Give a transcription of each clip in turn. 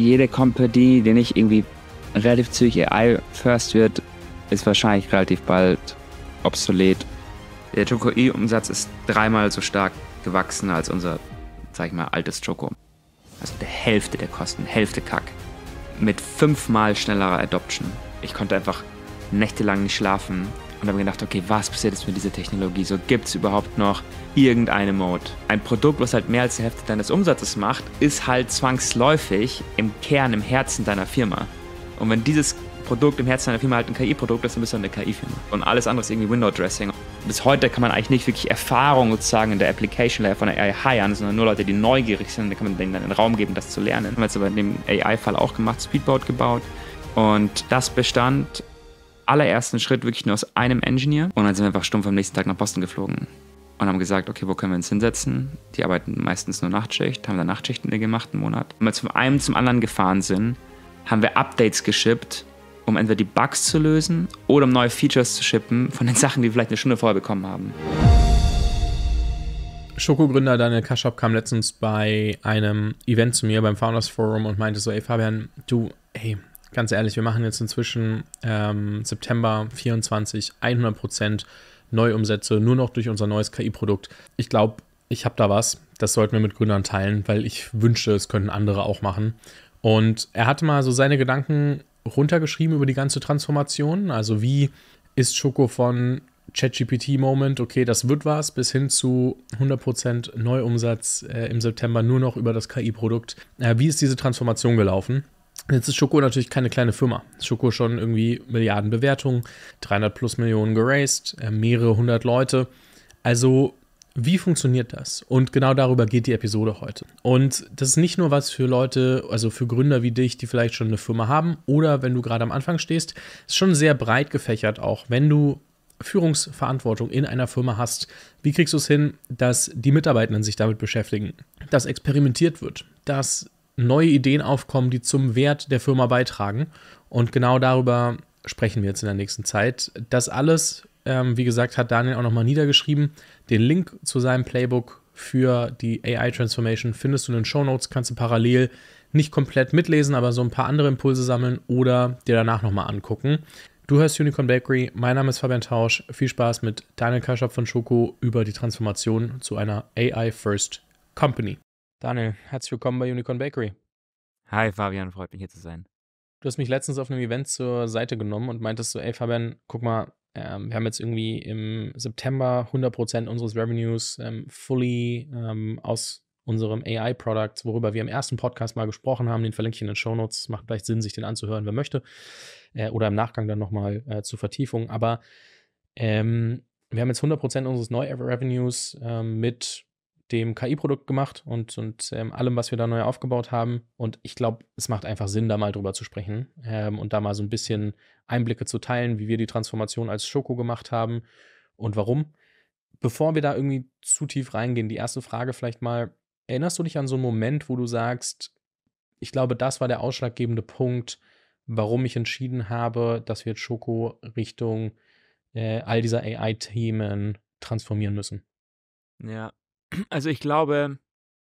jede Company, die nicht irgendwie relativ zügig AI-first wird, ist wahrscheinlich relativ bald obsolet. Der Choco-E-Umsatz ist dreimal so stark gewachsen als unser, sag ich mal, altes Choco. Also der Hälfte der Kosten, Hälfte Kack. Mit fünfmal schnellerer Adoption. Ich konnte einfach nächtelang nicht schlafen, und habe mir gedacht, okay, was passiert jetzt mit dieser Technologie? So gibt es überhaupt noch irgendeine Mode? Ein Produkt, was halt mehr als die Hälfte deines Umsatzes macht, ist halt zwangsläufig im Kern, im Herzen deiner Firma. Und wenn dieses Produkt im Herzen deiner Firma halt ein KI-Produkt ist, dann bist du halt eine KI-Firma. Und alles andere ist irgendwie Window-Dressing. Bis heute kann man eigentlich nicht wirklich Erfahrung sozusagen in der Application Layer von der AI hiren, sondern nur Leute, die neugierig sind, da kann man denen dann den Raum geben, das zu lernen. Haben wir jetzt aber in dem AI-Fall auch gemacht, Speedboat gebaut. Und das bestand allerersten Schritt wirklich nur aus einem Engineer. Und dann sind wir einfach stumpf am nächsten Tag nach Boston geflogen und haben gesagt, okay, wo können wir uns hinsetzen? Die arbeiten meistens nur Nachtschicht, haben dann Nachtschichten gemacht, einen Monat. Wenn wir zum einen zum anderen gefahren sind, haben wir Updates geschippt, um entweder die Bugs zu lösen oder um neue Features zu shippen von den Sachen, die wir vielleicht eine Stunde vorher bekommen haben. Schoko-Gründer Daniel Kaschop kam letztens bei einem Event zu mir beim Founders Forum und meinte so, ey Fabian, du, ey, ganz ehrlich, wir machen jetzt inzwischen ähm, September 24 100% Prozent Neuumsätze nur noch durch unser neues KI-Produkt. Ich glaube, ich habe da was. Das sollten wir mit Gründern teilen, weil ich wünschte, es könnten andere auch machen. Und er hatte mal so seine Gedanken runtergeschrieben über die ganze Transformation. Also wie ist Schoko von ChatGPT-Moment, okay, das wird was, bis hin zu 100% Neuumsatz äh, im September nur noch über das KI-Produkt. Äh, wie ist diese Transformation gelaufen? Jetzt ist Schoko natürlich keine kleine Firma. Schoko schon irgendwie Milliarden Bewertungen, 300 plus Millionen geraced, äh, mehrere hundert Leute. Also wie funktioniert das? Und genau darüber geht die Episode heute. Und das ist nicht nur was für Leute, also für Gründer wie dich, die vielleicht schon eine Firma haben oder wenn du gerade am Anfang stehst, ist schon sehr breit gefächert auch, wenn du Führungsverantwortung in einer Firma hast, wie kriegst du es hin, dass die Mitarbeitenden sich damit beschäftigen, dass experimentiert wird, dass neue Ideen aufkommen, die zum Wert der Firma beitragen. Und genau darüber sprechen wir jetzt in der nächsten Zeit. Das alles, ähm, wie gesagt, hat Daniel auch nochmal niedergeschrieben. Den Link zu seinem Playbook für die AI Transformation findest du in den Show Notes, kannst du parallel nicht komplett mitlesen, aber so ein paar andere Impulse sammeln oder dir danach nochmal angucken. Du hörst Unicorn Bakery, mein Name ist Fabian Tausch. Viel Spaß mit Daniel Kaschab von Schoko über die Transformation zu einer AI-First Company. Daniel, herzlich willkommen bei Unicorn Bakery. Hi Fabian, freut mich hier zu sein. Du hast mich letztens auf einem Event zur Seite genommen und meintest so, ey Fabian, guck mal, ähm, wir haben jetzt irgendwie im September 100% unseres Revenues ähm, fully ähm, aus unserem AI-Product, worüber wir im ersten Podcast mal gesprochen haben. Den verlinke ich in den Show Notes. Macht vielleicht Sinn, sich den anzuhören, wer möchte. Äh, oder im Nachgang dann nochmal äh, zur Vertiefung. Aber ähm, wir haben jetzt 100% unseres Neu-Revenues ähm, mit dem KI-Produkt gemacht und, und ähm, allem, was wir da neu aufgebaut haben. Und ich glaube, es macht einfach Sinn, da mal drüber zu sprechen ähm, und da mal so ein bisschen Einblicke zu teilen, wie wir die Transformation als Schoko gemacht haben und warum. Bevor wir da irgendwie zu tief reingehen, die erste Frage vielleicht mal, erinnerst du dich an so einen Moment, wo du sagst, ich glaube, das war der ausschlaggebende Punkt, warum ich entschieden habe, dass wir Schoko Richtung äh, all dieser AI-Themen transformieren müssen? Ja, also ich glaube,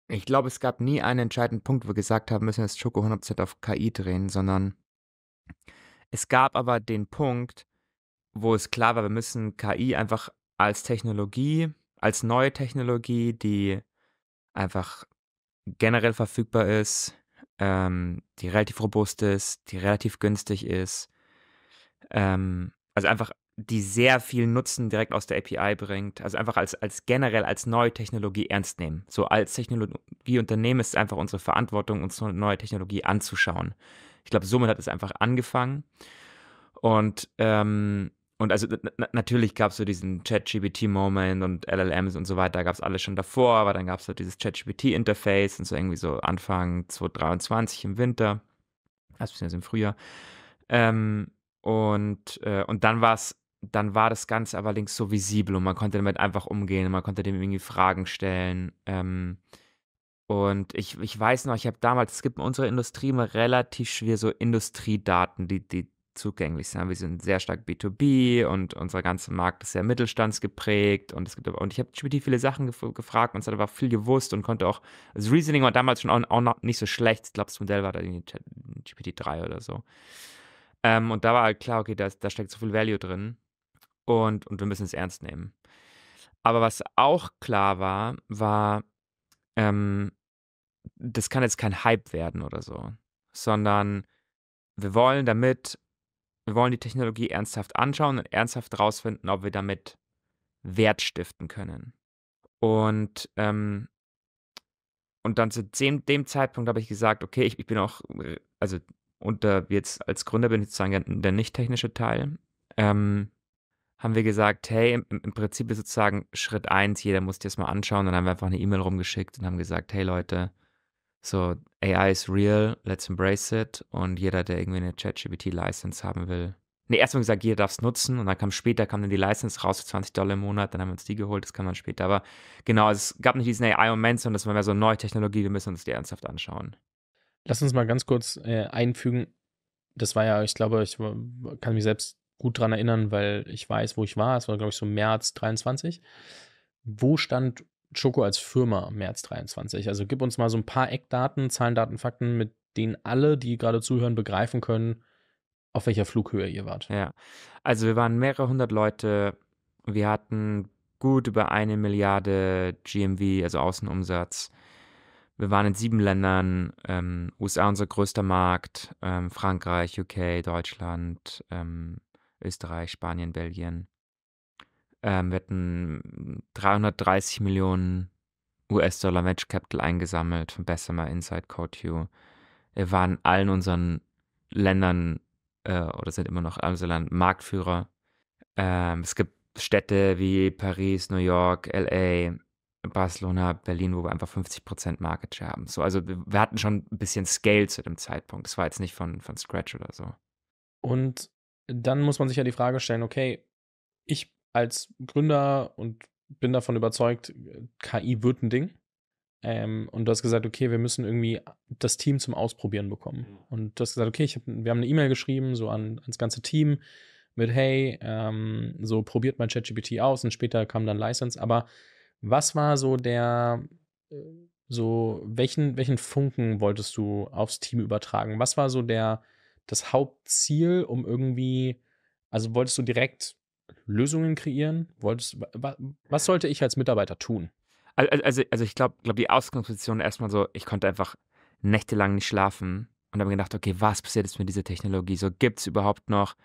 ich glaube, es gab nie einen entscheidenden Punkt, wo wir gesagt haben, müssen wir jetzt Schoko 100% auf KI drehen, sondern es gab aber den Punkt, wo es klar war, wir müssen KI einfach als Technologie, als neue Technologie, die einfach generell verfügbar ist, ähm, die relativ robust ist, die relativ günstig ist, ähm, also einfach die sehr viel Nutzen direkt aus der API bringt. Also einfach als, als generell als neue Technologie ernst nehmen. So als Technologieunternehmen ist es einfach unsere Verantwortung, uns eine neue Technologie anzuschauen. Ich glaube, somit hat es einfach angefangen. Und, ähm, und also natürlich gab es so diesen chat moment und LLMs und so weiter, gab es alles schon davor, aber dann gab es so dieses chat interface und so irgendwie so Anfang 2023 im Winter, also im Frühjahr. Ähm, und, äh, und dann war es dann war das Ganze aber links so visibel und man konnte damit einfach umgehen und man konnte dem irgendwie Fragen stellen. Ähm, und ich, ich weiß noch, ich habe damals, es gibt in unserer Industrie immer relativ schwer so Industriedaten, die, die zugänglich sind. Wir sind sehr stark B2B und unser ganzer Markt ist sehr mittelstandsgeprägt und es gibt und ich habe Schmidt viele Sachen gef gefragt und es hat aber viel gewusst und konnte auch, also Reasoning war damals schon auch, auch nicht so schlecht. Ich glaube, das Modell war da irgendwie GPT-3 oder so. Ähm, und da war halt klar, okay, da, da steckt so viel Value drin und, und wir müssen es ernst nehmen. Aber was auch klar war, war, ähm, das kann jetzt kein Hype werden oder so, sondern wir wollen damit, wir wollen die Technologie ernsthaft anschauen und ernsthaft herausfinden, ob wir damit Wert stiften können. Und, ähm, und dann zu dem, dem Zeitpunkt habe ich gesagt, okay, ich, ich bin auch, äh, also unter jetzt als Gründer bin ich sozusagen der nicht-technische Teil. Ähm, haben wir gesagt, hey, im, im Prinzip ist sozusagen Schritt eins, jeder muss dir das mal anschauen. Dann haben wir einfach eine E-Mail rumgeschickt und haben gesagt, hey Leute, so AI is real, let's embrace it. Und jeder, der irgendwie eine ChatGPT-License haben will, nee, erstmal gesagt, jeder darf es nutzen. Und dann kam später, kam dann die License raus für 20 Dollar im Monat. Dann haben wir uns die geholt, das kann man später. Aber genau, es gab nicht diesen AI-Moment, sondern das war mehr so eine neue Technologie, wir müssen uns die ernsthaft anschauen. Lass uns mal ganz kurz äh, einfügen. Das war ja, ich glaube, ich kann mich selbst gut daran erinnern, weil ich weiß, wo ich war. Es war, glaube ich, so März 23. Wo stand Choco als Firma März 23? Also gib uns mal so ein paar Eckdaten, Zahlen, Daten, Fakten, mit denen alle, die gerade zuhören, begreifen können, auf welcher Flughöhe ihr wart. Ja, also wir waren mehrere hundert Leute. Wir hatten gut über eine Milliarde GMV, also Außenumsatz. Wir waren in sieben Ländern, ähm, USA unser größter Markt, ähm, Frankreich, UK, Deutschland, ähm, Österreich, Spanien, Belgien. Ähm, wir hatten 330 Millionen US-Dollar Match Capital eingesammelt von Bessemer, Inside, Code CodeU. Wir waren allen unseren Ländern äh, oder sind immer noch in unseren Ländern Marktführer. Ähm, es gibt Städte wie Paris, New York, LA, Barcelona, Berlin, wo wir einfach 50% Market Share haben. So, also wir hatten schon ein bisschen Scale zu dem Zeitpunkt. Das war jetzt nicht von, von Scratch oder so. Und dann muss man sich ja die Frage stellen, okay, ich als Gründer und bin davon überzeugt, KI wird ein Ding. Ähm, und du hast gesagt, okay, wir müssen irgendwie das Team zum Ausprobieren bekommen. Mhm. Und du hast gesagt, okay, hab, wir haben eine E-Mail geschrieben, so an, ans ganze Team mit, hey, ähm, so probiert mein ChatGPT aus und später kam dann License. Aber was war so der, äh, so, welchen, welchen Funken wolltest du aufs Team übertragen? Was war so der, das Hauptziel, um irgendwie, also wolltest du direkt Lösungen kreieren? Wolltest, was sollte ich als Mitarbeiter tun? Also, also ich glaube, glaub die Ausgangsposition erstmal so, ich konnte einfach nächtelang nicht schlafen und habe gedacht, okay, was passiert jetzt mit dieser Technologie? So gibt es überhaupt noch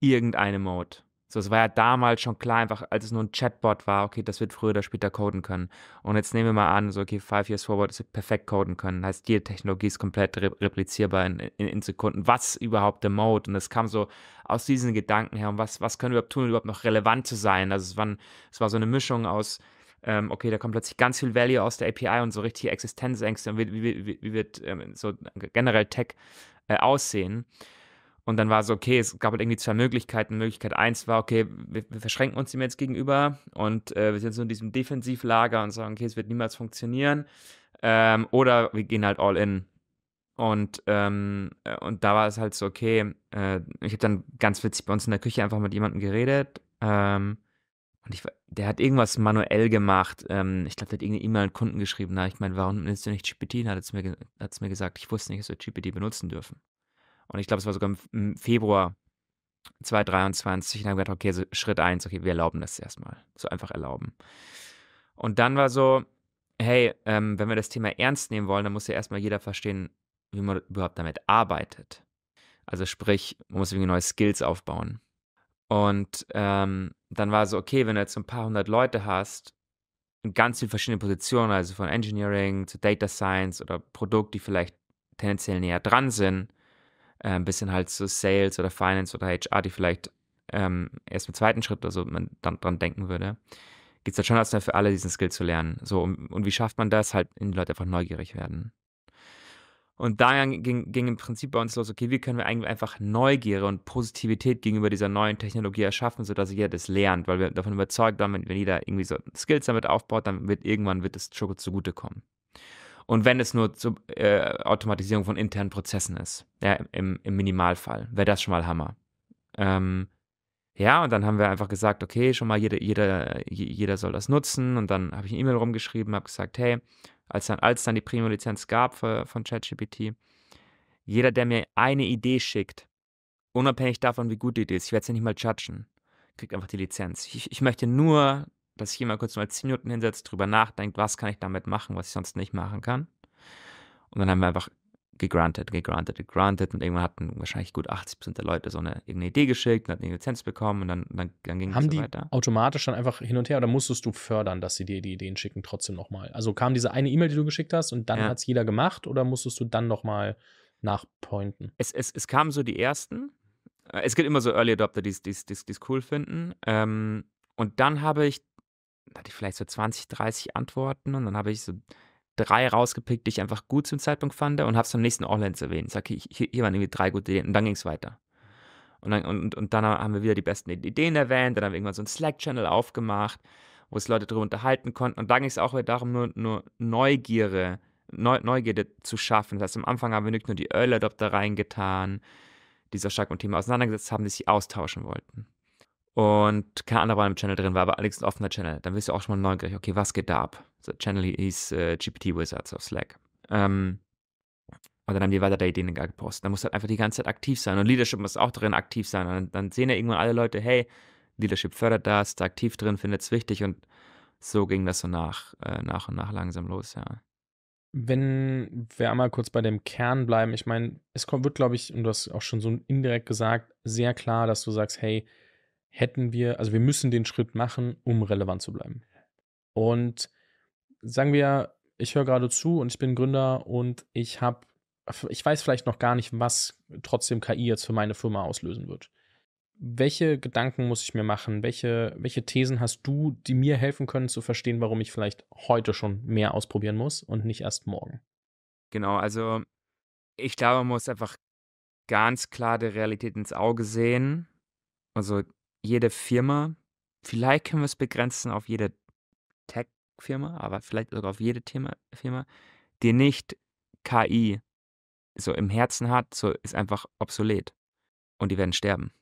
irgendeine Mode? So, es war ja damals schon klar, einfach als es nur ein Chatbot war, okay, das wird früher oder später coden können. Und jetzt nehmen wir mal an, so, okay, Five Years Forward, das wird perfekt coden können. Heißt, jede Technologie ist komplett re replizierbar in, in, in, Sekunden. Was überhaupt der Mode? Und es kam so aus diesen Gedanken her, und was, was können wir überhaupt tun, um überhaupt noch relevant zu sein? Also, es, waren, es war so eine Mischung aus, ähm, okay, da kommt plötzlich ganz viel Value aus der API und so richtige Existenzängste und wie, wie, wie, wie wird ähm, so generell Tech äh, aussehen. Und dann war es so, okay, es gab halt irgendwie zwei Möglichkeiten. Möglichkeit eins war, okay, wir, wir verschränken uns ihm jetzt gegenüber und äh, wir sind so in diesem Defensivlager und sagen, okay, es wird niemals funktionieren. Ähm, oder wir gehen halt all in. Und, ähm, äh, und da war es halt so, okay, äh, ich habe dann ganz witzig bei uns in der Küche einfach mit jemandem geredet. Ähm, und ich, der hat irgendwas manuell gemacht. Ähm, ich glaube, der hat irgendeine E-Mail an Kunden geschrieben. Na, ich meine, warum nimmst du nicht GPT? Hat es mir, mir gesagt, ich wusste nicht, dass wir GPT benutzen dürfen. Und ich glaube, es war sogar im Februar 2023. Und dann haben wir gedacht, okay, so Schritt eins, okay, wir erlauben das erstmal. So einfach erlauben. Und dann war so, hey, ähm, wenn wir das Thema ernst nehmen wollen, dann muss ja erstmal jeder verstehen, wie man überhaupt damit arbeitet. Also sprich, man muss irgendwie neue Skills aufbauen. Und ähm, dann war so, okay, wenn du jetzt so ein paar hundert Leute hast, in ganz viele verschiedene Positionen, also von Engineering zu Data Science oder Produkt, die vielleicht tendenziell näher dran sind, äh, ein bisschen halt zu Sales oder Finance oder HR, die vielleicht ähm, erst im zweiten Schritt oder so man dann dran denken würde, geht es halt schon erstmal für alle, diesen Skill zu lernen. So, und, und wie schafft man das? Halt, indem die Leute einfach neugierig werden. Und da ging, ging, im Prinzip bei uns los, okay, wie können wir eigentlich einfach Neugier und Positivität gegenüber dieser neuen Technologie erschaffen, sodass jeder das lernt, weil wir davon überzeugt waren, wenn jeder irgendwie so Skills damit aufbaut, dann wird irgendwann wird es Schoko zugutekommen. Und wenn es nur zur äh, Automatisierung von internen Prozessen ist, ja, im, im Minimalfall, wäre das schon mal Hammer. Ähm, ja, und dann haben wir einfach gesagt, okay, schon mal jeder, jeder, jeder soll das nutzen. Und dann habe ich eine E-Mail rumgeschrieben, habe gesagt, hey, als dann, als dann die Premium-Lizenz gab für, von ChatGPT, jeder, der mir eine Idee schickt, unabhängig davon, wie gut die Idee ist, ich werde es ja nicht mal judgen, kriegt einfach die Lizenz. Ich, ich möchte nur dass ich hier mal kurz mal zehn Minuten hinsetze, drüber nachdenkt, was kann ich damit machen, was ich sonst nicht machen kann. Und dann haben wir einfach gegrantet, gegrantet, gegrantet und irgendwann hatten wahrscheinlich gut 80% der Leute so eine irgendeine Idee geschickt und hatten eine Lizenz bekommen und dann, dann, dann ging es so weiter. Haben die automatisch dann einfach hin und her oder musstest du fördern, dass sie dir die Ideen schicken trotzdem nochmal? Also kam diese eine E-Mail, die du geschickt hast und dann ja. hat es jeder gemacht oder musstest du dann nochmal nachpointen? Es, es, es kamen so die ersten. Äh, es gibt immer so Early Adopter, die es cool finden. Ähm, und dann habe ich hatte ich vielleicht so 20, 30 Antworten und dann habe ich so drei rausgepickt, die ich einfach gut zum Zeitpunkt fand und habe es am nächsten all erwähnt. Sag ich, hier, hier waren irgendwie drei gute Ideen und dann ging es weiter. Und dann, und, und dann haben wir wieder die besten Ideen erwähnt, dann haben wir irgendwann so einen Slack-Channel aufgemacht, wo es Leute darüber unterhalten konnten. Und dann ging es auch wieder darum, nur, nur Neugierde, Neu Neugierde zu schaffen. Das heißt, am Anfang haben wir nicht nur die Early Adopter reingetan, die so stark mit dem Thema auseinandergesetzt haben, die sich austauschen wollten. Und kein anderer war im Channel drin, war aber allerdings ein offener Channel. Dann wirst du auch schon mal neugierig, okay, was geht da ab? So, Channel hieß äh, GPT Wizards auf Slack. Ähm, und dann haben die weiter da Ideen gepostet. Dann musst du halt einfach die ganze Zeit aktiv sein. Und Leadership muss auch drin aktiv sein. Und dann, sehen ja irgendwann alle Leute, hey, Leadership fördert das, da aktiv drin, findet es wichtig. Und so ging das so nach, äh, nach und nach langsam los, ja. Wenn wir einmal kurz bei dem Kern bleiben, ich meine, es kommt, wird, glaube ich, und du hast auch schon so indirekt gesagt, sehr klar, dass du sagst, hey, hätten wir, also wir müssen den Schritt machen, um relevant zu bleiben. Und sagen wir, ich höre gerade zu und ich bin Gründer und ich habe, ich weiß vielleicht noch gar nicht, was trotzdem KI jetzt für meine Firma auslösen wird. Welche Gedanken muss ich mir machen? Welche, welche Thesen hast du, die mir helfen können zu verstehen, warum ich vielleicht heute schon mehr ausprobieren muss und nicht erst morgen? Genau, also ich glaube, man muss einfach ganz klar der Realität ins Auge sehen. Also jede Firma, vielleicht können wir es begrenzen auf jede Tech-Firma, aber vielleicht sogar auf jede Thema, Firma, die nicht KI so im Herzen hat, so ist einfach obsolet und die werden sterben.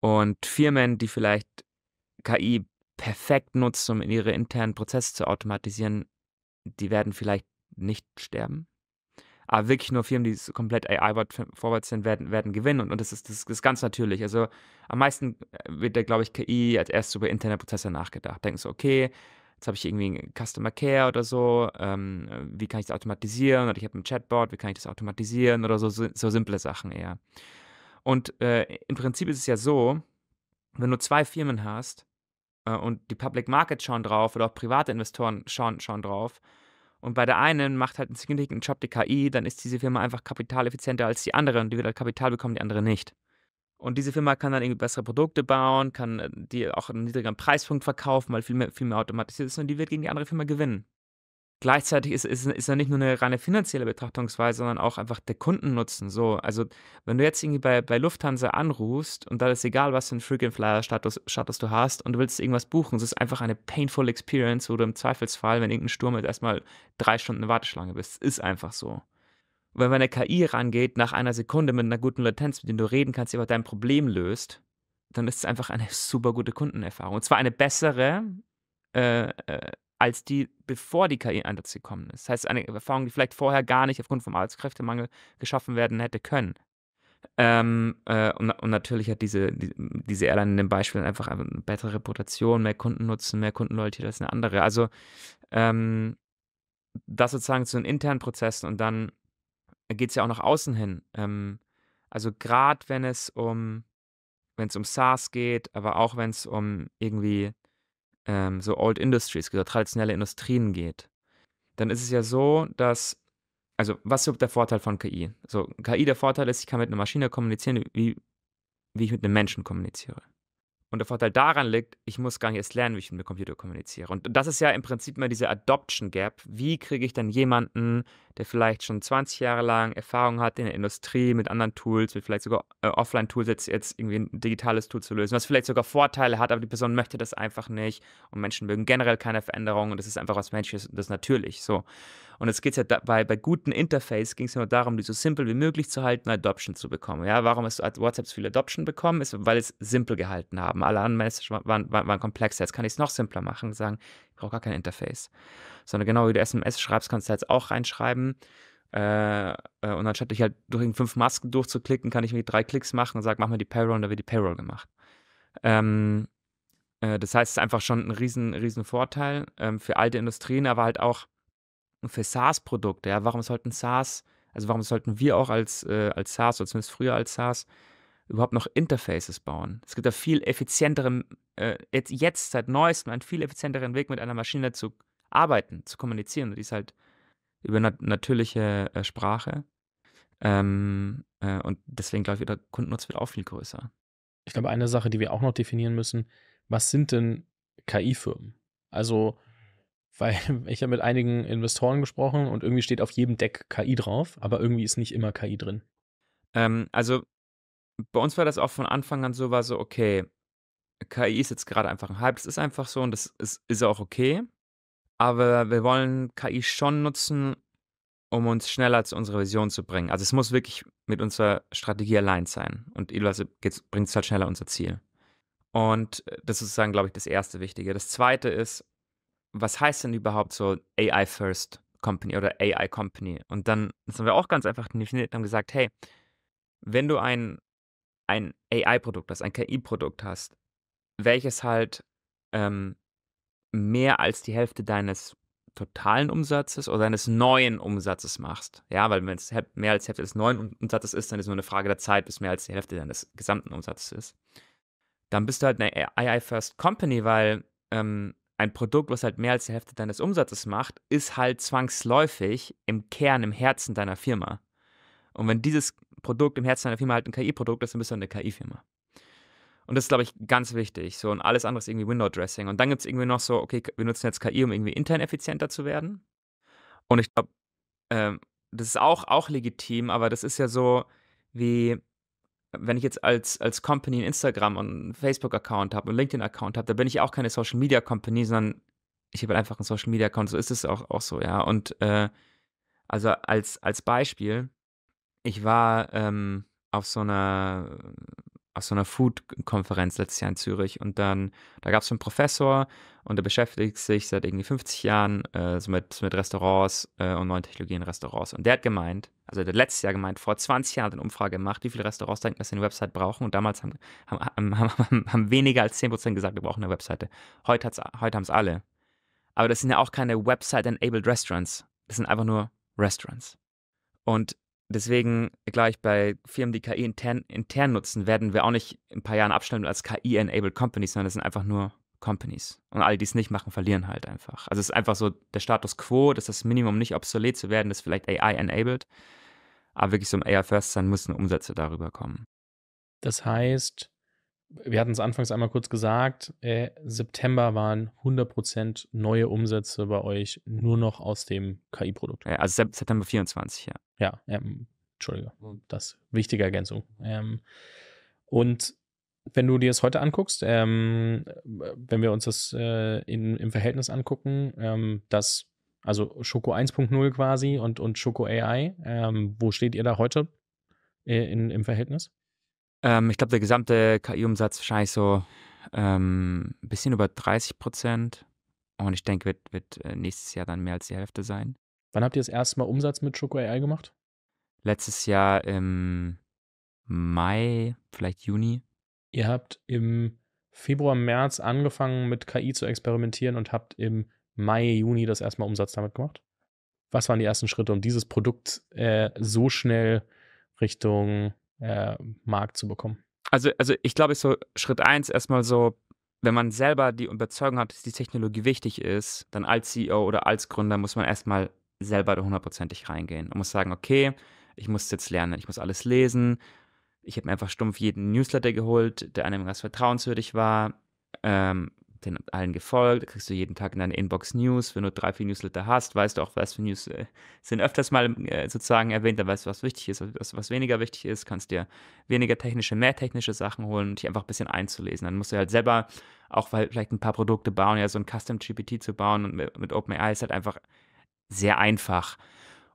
Und Firmen, die vielleicht KI perfekt nutzen, um ihre internen Prozesse zu automatisieren, die werden vielleicht nicht sterben aber wirklich nur Firmen, die komplett AI vorwärts sind, werden, werden gewinnen. Und, und das, ist, das ist ganz natürlich. Also am meisten äh, wird da, glaube ich, KI als erstes über interne Prozesse nachgedacht. Denken so, okay, jetzt habe ich irgendwie Customer Care oder so, ähm, wie kann ich das automatisieren? Oder ich habe ein Chatbot, wie kann ich das automatisieren? Oder so, so, so simple Sachen eher. Und äh, im Prinzip ist es ja so, wenn du zwei Firmen hast, äh, und die Public Market schauen drauf oder auch private Investoren schauen, schauen drauf und bei der einen macht halt einen signifikanten Job die KI, dann ist diese Firma einfach kapitaleffizienter als die andere und die wird halt Kapital bekommen, die andere nicht. Und diese Firma kann dann irgendwie bessere Produkte bauen, kann äh, die auch einen niedrigeren Preispunkt verkaufen, weil viel mehr, viel mehr automatisiert ist und die wird gegen die andere Firma gewinnen gleichzeitig ist, ist, ist ja nicht nur eine reine finanzielle Betrachtungsweise, sondern auch einfach der Kundennutzen. So, also wenn du jetzt irgendwie bei, bei Lufthansa anrufst und da ist egal, was für ein Frequent Flyer-Status Status du hast und du willst irgendwas buchen, es ist einfach eine painful experience, wo du im Zweifelsfall, wenn irgendein Sturm ist, erstmal drei Stunden eine Warteschlange bist. Ist einfach so. Und wenn eine KI rangeht, nach einer Sekunde mit einer guten Latenz, mit der du reden kannst, die aber dein Problem löst, dann ist es einfach eine super gute Kundenerfahrung. Und zwar eine bessere, äh, äh, als die, bevor die KI Einsatz gekommen ist. Das heißt, eine Erfahrung, die vielleicht vorher gar nicht aufgrund vom Arbeitskräftemangel geschaffen werden hätte können. Ähm, äh, und, und, natürlich hat diese, die, diese Airline in dem Beispiel einfach eine bessere Reputation, mehr Kundennutzen, mehr Kundenloyalität als eine andere. Also ähm, das sozusagen zu den internen Prozessen und dann geht es ja auch nach außen hin. Ähm, also gerade wenn es um wenn es um SaaS geht, aber auch wenn es um irgendwie ähm, so Old Industries, so traditionelle Industrien geht, dann ist es ja so, dass, also was ist der Vorteil von KI? So KI, der Vorteil ist, ich kann mit einer Maschine kommunizieren, wie, wie ich mit einem Menschen kommuniziere. Und der Vorteil daran liegt, ich muss gar nicht erst lernen, wie ich mit dem Computer kommuniziere. Und das ist ja im Prinzip mal diese Adoption Gap. Wie kriege ich dann jemanden der vielleicht schon 20 Jahre lang Erfahrung hat in der Industrie mit anderen Tools, mit vielleicht sogar äh, Offline-Tools, jetzt, jetzt irgendwie ein digitales Tool zu lösen, was vielleicht sogar Vorteile hat, aber die Person möchte das einfach nicht und Menschen mögen generell keine Veränderung und das ist einfach was Menschliches das ist natürlich so. Und jetzt geht es ja dabei, bei guten Interface ging es nur darum, die so simpel wie möglich zu halten, Adoption zu bekommen. Ja, warum es WhatsApp so viel Adoption bekommen, ist, weil es simpel gehalten haben. Alle anderen Messages waren, waren, waren komplexer. Jetzt kann ich es noch simpler machen, sagen, brauche gar kein Interface. Sondern genau wie du SMS schreibst, kannst du jetzt auch reinschreiben. Äh, äh und anstatt dich halt durch fünf Masken durchzuklicken, kann ich mir drei Klicks machen und sage, mach mal die Payroll und da wird die Payroll gemacht. Ähm, äh, das heißt, es ist einfach schon ein riesen, riesen Vorteil ähm, für alte Industrien, aber halt auch für SaaS-Produkte. Ja? Warum sollten SaaS, also warum sollten wir auch als, äh, als SaaS oder zumindest früher als SaaS überhaupt noch Interfaces bauen. Es gibt da viel effizienteren, äh, jetzt, jetzt seit neuestem einen viel effizienteren Weg mit einer Maschine zu arbeiten, zu kommunizieren. Die ist halt über nat natürliche äh, Sprache. Ähm, äh, und deswegen, glaube ich, der Kundennutz wird auch viel größer. Ich glaube, eine Sache, die wir auch noch definieren müssen, was sind denn KI-Firmen? Also, weil ich habe mit einigen Investoren gesprochen und irgendwie steht auf jedem Deck KI drauf, aber irgendwie ist nicht immer KI drin. Ähm, also bei uns war das auch von Anfang an so, war so, okay, KI ist jetzt gerade einfach ein Hype, das ist einfach so und das ist, ist auch okay. Aber wir wollen KI schon nutzen, um uns schneller zu unserer Vision zu bringen. Also es muss wirklich mit unserer Strategie allein sein. Und Eloise bringt es halt schneller unser Ziel. Und äh, das ist sozusagen, glaube ich, das erste Wichtige. Das zweite ist, was heißt denn überhaupt so AI First Company oder AI Company? Und dann haben wir auch ganz einfach definiert und haben gesagt, hey, wenn du ein ein AI-Produkt hast, ein KI-Produkt hast, welches halt ähm, mehr als die Hälfte deines totalen Umsatzes oder deines neuen Umsatzes machst. Ja, weil wenn es mehr als die Hälfte des neuen Umsatzes ist, dann ist es nur eine Frage der Zeit, bis mehr als die Hälfte deines gesamten Umsatzes ist. Dann bist du halt eine AI-First Company, weil ähm, ein Produkt, was halt mehr als die Hälfte deines Umsatzes macht, ist halt zwangsläufig im Kern, im Herzen deiner Firma. Und wenn dieses Produkt im Herzen einer Firma halt ein KI-Produkt ist, dann bist du halt eine KI-Firma. Und das ist, glaube ich, ganz wichtig. So, und alles andere ist irgendwie Window-Dressing. Und dann gibt es irgendwie noch so, okay, wir nutzen jetzt KI, um irgendwie intern effizienter zu werden. Und ich glaube, ähm, das ist auch, auch legitim, aber das ist ja so wie, wenn ich jetzt als, als Company ein Instagram und Facebook-Account habe und LinkedIn-Account habe, da bin ich auch keine Social-Media-Company, sondern ich habe halt einfach einen Social-Media-Account. So ist es auch, auch so, ja. Und äh, also als, als Beispiel, ich war ähm, auf so einer auf so einer Food-Konferenz letztes Jahr in Zürich und dann, da gab es einen Professor und der beschäftigt sich seit irgendwie 50 Jahren äh, so mit, mit Restaurants äh, und neuen Technologien in Restaurants. Und der hat gemeint, also der hat letztes Jahr gemeint, vor 20 Jahren hat eine Umfrage gemacht, wie viele Restaurants denken, dass sie eine Website brauchen und damals haben, haben, haben, haben weniger als 10% gesagt, wir brauchen eine Webseite. Heute, heute haben es alle. Aber das sind ja auch keine Website-enabled Restaurants. Das sind einfach nur Restaurants. Und Deswegen gleich bei Firmen, die KI intern, intern nutzen, werden wir auch nicht in ein paar Jahren abstimmen als KI-enabled Companies, sondern das sind einfach nur Companies. Und alle, die es nicht machen, verlieren halt einfach. Also es ist einfach so der Status quo, dass das Minimum nicht obsolet zu werden, ist vielleicht AI-enabled. Aber wirklich so im AI-First sein müssen Umsätze darüber kommen. Das heißt, wir hatten es anfangs einmal kurz gesagt, äh, September waren 100% neue Umsätze bei euch nur noch aus dem KI-Produkt. Also September 24, ja. Ja, ähm, Entschuldige, das wichtige Ergänzung. Ähm, und wenn du dir das heute anguckst, ähm, wenn wir uns das äh, in, im Verhältnis angucken, ähm, das, also Schoko 1.0 quasi und, und Schoko AI, ähm, wo steht ihr da heute äh, in, im Verhältnis? Ähm, ich glaube, der gesamte KI-Umsatz wahrscheinlich so ein ähm, bisschen über 30 Prozent. Und ich denke, wird, wird äh, nächstes Jahr dann mehr als die Hälfte sein. Wann habt ihr das erste Mal Umsatz mit Schoko AI gemacht? Letztes Jahr im Mai, vielleicht Juni. Ihr habt im Februar, März angefangen mit KI zu experimentieren und habt im Mai, Juni das erste Mal Umsatz damit gemacht? Was waren die ersten Schritte, um dieses Produkt äh, so schnell Richtung äh, Markt zu bekommen? Also, also ich glaube, so Schritt eins erstmal so, wenn man selber die Überzeugung hat, dass die Technologie wichtig ist, dann als CEO oder als Gründer muss man erstmal selber da hundertprozentig reingehen und muss sagen, okay, ich muss jetzt lernen, ich muss alles lesen. Ich habe mir einfach stumpf jeden Newsletter geholt, der einem ganz vertrauenswürdig war. Ähm, den allen gefolgt, kriegst du jeden Tag in deine Inbox News. Wenn du drei, vier Newsletter hast, weißt du auch, was für News äh, sind öfters mal äh, sozusagen erwähnt, dann weißt du, was wichtig ist, was, was weniger wichtig ist, kannst dir weniger technische, mehr technische Sachen holen und dich einfach ein bisschen einzulesen. Dann musst du halt selber auch vielleicht ein paar Produkte bauen, ja, so ein Custom GPT zu bauen und mit, mit OpenAI ist halt einfach sehr einfach.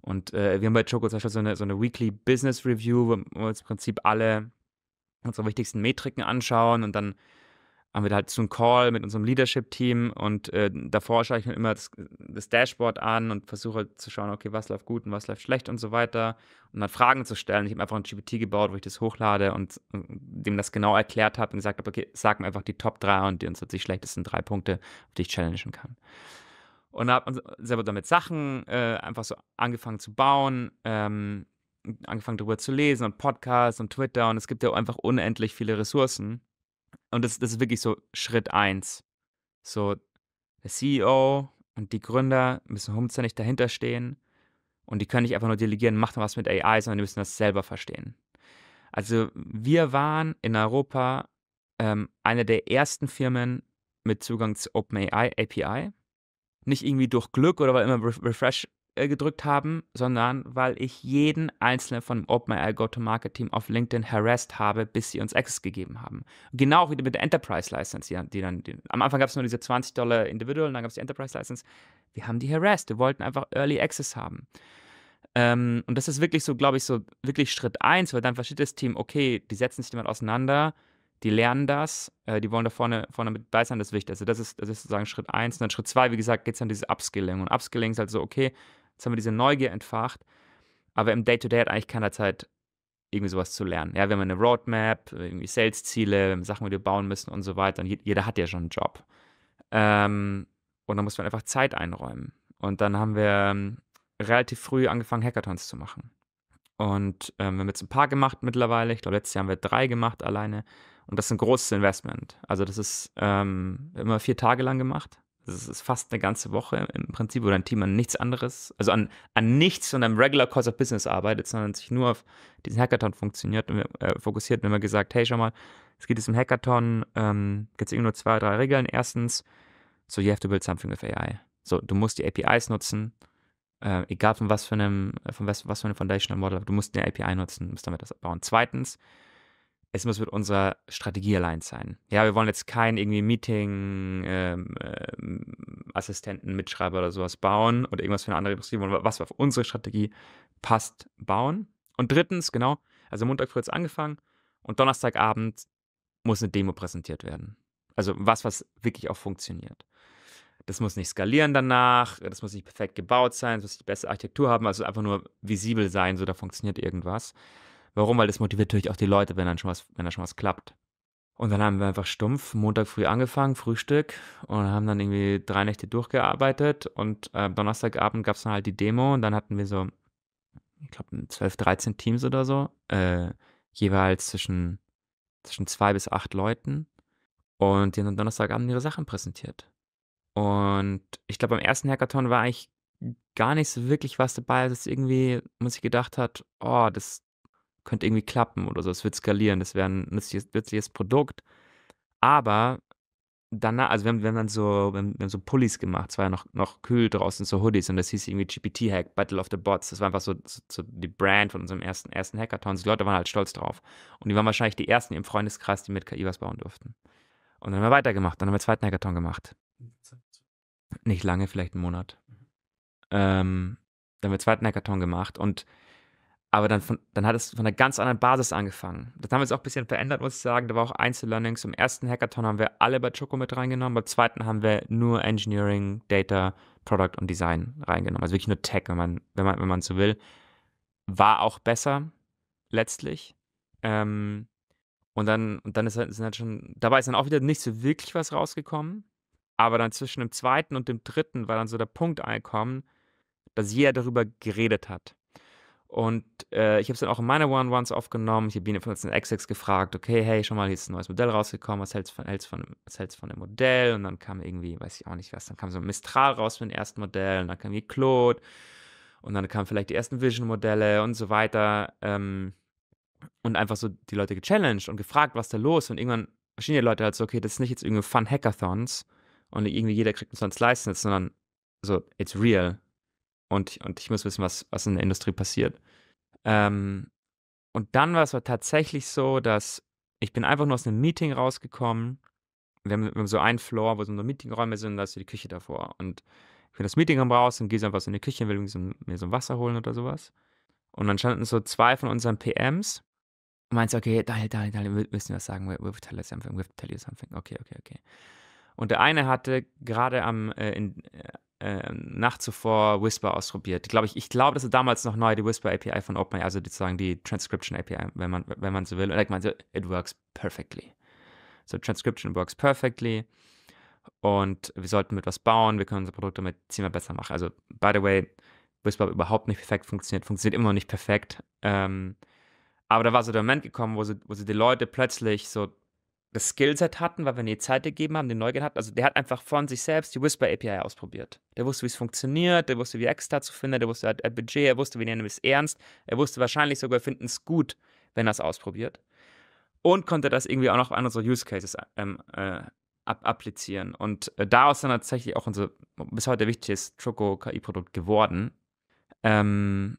Und äh, wir haben bei Choco zum Beispiel so eine, so eine Weekly Business Review, wo wir uns im Prinzip alle unsere wichtigsten Metriken anschauen und dann haben wir halt so einen Call mit unserem Leadership-Team und äh, davor schaue ich mir immer das, das Dashboard an und versuche halt zu schauen, okay, was läuft gut und was läuft schlecht und so weiter und dann Fragen zu stellen. Ich habe einfach ein GPT gebaut, wo ich das hochlade und, und äh, dem das genau erklärt habe und gesagt habe, okay, sag mir einfach die Top 3 und die uns die schlechtesten drei Punkte, auf die ich challengen kann. Und habe selber damit Sachen äh, einfach so angefangen zu bauen, ähm, angefangen darüber zu lesen und Podcasts und Twitter und es gibt ja auch einfach unendlich viele Ressourcen und das, das ist wirklich so Schritt eins. So, der CEO und die Gründer müssen hundertprozentig dahinter stehen und die können nicht einfach nur delegieren, macht mal was mit AI, sondern die müssen das selber verstehen. Also wir waren in Europa ähm, eine der ersten Firmen mit Zugang zu OpenAI API. Nicht irgendwie durch Glück oder weil immer Refresh äh, gedrückt haben, sondern weil ich jeden einzelnen von OpenAI Go-to-Market-Team auf LinkedIn harassed habe, bis sie uns Access gegeben haben. Genau wie mit der Enterprise-License. Die, die dann, die, am Anfang gab es nur diese 20 Dollar Individual und dann gab es die Enterprise-License. Wir haben die harassed. Wir wollten einfach Early Access haben. Ähm, und das ist wirklich so, glaube ich, so wirklich Schritt eins, weil dann versteht das Team, okay, die setzen sich damit auseinander, die lernen das, äh, die wollen da vorne, vorne mit bei sein, das ist wichtig. Also das ist, das ist sozusagen Schritt eins. Und dann Schritt zwei, wie gesagt, geht es dann dieses Upskilling. Und Upskilling ist halt so, okay, Jetzt haben wir diese Neugier entfacht. Aber im Day-to-Day -Day hat eigentlich keiner Zeit, irgendwie sowas zu lernen. Ja, wir haben eine Roadmap, irgendwie Sales-Ziele, Sachen, die wir bauen müssen und so weiter. Und jeder hat ja schon einen Job. Ähm, und da muss man einfach Zeit einräumen. Und dann haben wir ähm, relativ früh angefangen, Hackathons zu machen. Und ähm, wir haben jetzt ein paar gemacht mittlerweile. Ich glaube, letztes Jahr haben wir drei gemacht alleine. Und das ist ein großes Investment. Also das ist ähm, immer vier Tage lang gemacht. Das ist fast eine ganze Woche im Prinzip, wo dein Team an nichts anderes, also an, an nichts von einem Regular Course of Business arbeitet, sondern sich nur auf diesen Hackathon funktioniert und, äh, fokussiert. Und immer gesagt, hey, schau mal, es geht jetzt im Hackathon, ähm, gibt es irgendwie nur zwei, drei Regeln. Erstens, so you have to build something with AI. So, du musst die APIs nutzen, äh, egal von was für einem, äh, von was, was für einem Foundational Model, du musst eine API nutzen, du musst damit das bauen. Zweitens, es muss mit unserer Strategie allein sein. Ja, wir wollen jetzt keinen irgendwie Meeting-Assistenten, ähm, äh, Mitschreiber oder sowas bauen oder irgendwas für eine andere Industrie, wollen was auf unsere Strategie passt, bauen. Und drittens, genau, also Montag früh jetzt angefangen und Donnerstagabend muss eine Demo präsentiert werden. Also was, was wirklich auch funktioniert. Das muss nicht skalieren danach, das muss nicht perfekt gebaut sein, das muss die beste Architektur haben, also einfach nur visibel sein, so da funktioniert irgendwas. Warum? Weil das motiviert natürlich auch die Leute, wenn dann schon was, wenn da schon was klappt. Und dann haben wir einfach stumpf Montag früh angefangen, Frühstück und haben dann irgendwie drei Nächte durchgearbeitet und äh, Donnerstagabend gab es dann halt die Demo und dann hatten wir so, ich glaube, 12, 13 Teams oder so, äh, jeweils zwischen, zwischen zwei bis acht Leuten und die haben dann Donnerstagabend ihre Sachen präsentiert. Und ich glaube, beim ersten Hackathon war eigentlich gar nicht so wirklich was dabei, dass irgendwie man sich gedacht hat, oh, das, könnte irgendwie klappen oder so. Es wird skalieren, das wäre ein nützliches, nützliches Produkt. Aber danach, also wir haben, wir haben dann so, wir haben, wir haben so Pullis gemacht, es war ja noch, noch kühl draußen, so Hoodies und das hieß irgendwie GPT-Hack, Battle of the Bots. Das war einfach so, so, so, die Brand von unserem ersten, ersten Hackathon. Die Leute waren halt stolz drauf. Und die waren wahrscheinlich die ersten im Freundeskreis, die mit KI was bauen durften. Und dann haben wir weitergemacht, dann haben wir einen zweiten Hackathon gemacht. Nicht lange, vielleicht einen Monat. Mhm. Ähm, dann haben wir einen zweiten Hackathon gemacht und aber dann, von, dann hat es von einer ganz anderen Basis angefangen. Das haben wir jetzt auch ein bisschen verändert, muss ich sagen. Da war auch Einzellearning. Zum ersten Hackathon haben wir alle bei Choco mit reingenommen. Beim zweiten haben wir nur Engineering, Data, Product und Design reingenommen. Also wirklich nur Tech, wenn man, wenn man, wenn man so will. War auch besser, letztlich. Ähm, und dann, und dann ist halt, sind halt schon, dabei ist dann auch wieder nicht so wirklich was rausgekommen. Aber dann zwischen dem zweiten und dem dritten war dann so der Punkt eingekommen, dass jeder darüber geredet hat. Und äh, ich habe es dann auch in meiner One-Ones aufgenommen. Ich habe ihn von den XX gefragt, okay, hey, schon mal, hier ist ein neues Modell rausgekommen, was hältst du von, von, was von dem Modell? Und dann kam irgendwie, weiß ich auch nicht was, dann kam so ein Mistral raus für den ersten Modell und dann kam die Claude und dann kamen vielleicht die ersten Vision-Modelle und so weiter. Ähm, und einfach so die Leute gechallenged und gefragt, was da los ist. Und irgendwann erschienen die Leute halt so, okay, das ist nicht jetzt irgendwie Fun-Hackathons und irgendwie jeder kriegt uns sonst ein sondern so, it's real und, und ich muss wissen, was, was in der Industrie passiert. Ähm, und dann war es tatsächlich so, dass ich bin einfach nur aus einem Meeting rausgekommen. Wir haben, wir haben so einen Floor, wo so nur Meetingräume sind, da ist die Küche davor. Und ich bin das Meeting Meetingraum raus und gehe so einfach so in die Küche und will so, mir so ein Wasser holen oder sowas. Und dann standen so zwei von unseren PMs und meinten so, okay, Daniel, Daniel, Daniel, wir müssen was sagen. We have to tell you something, we have to tell you something. Okay, okay, okay. Und der eine hatte gerade am, äh, in, äh, äh, Nacht zuvor Whisper ausprobiert. Glaube ich, ich glaube, das ist damals noch neu, die Whisper API von OpenAI, also sozusagen die Transcription API, wenn man, wenn man so will. Und er meinte, it works perfectly. So, Transcription works perfectly. Und wir sollten mit was bauen, wir können unsere Produkte mit ziemlich besser machen. Also, by the way, Whisper überhaupt nicht perfekt funktioniert, funktioniert immer noch nicht perfekt. Ähm, aber da war so der Moment gekommen, wo sie, wo sie die Leute plötzlich so das Skillset hatten, weil wir ihm die Zeit gegeben haben, den Neugier hatten. Also der hat einfach von sich selbst die Whisper API ausprobiert. Der wusste, wie es funktioniert, der wusste, wie X zu finden, der wusste er halt Budget, er wusste, wir nehmen es ernst, er wusste wahrscheinlich sogar, wir finden es gut, wenn er es ausprobiert. Und konnte das irgendwie auch noch an unsere Use Cases ähm, äh, ab applizieren. Und äh, daraus dann tatsächlich auch unser bis heute wichtiges Troco KI-Produkt geworden. Ähm,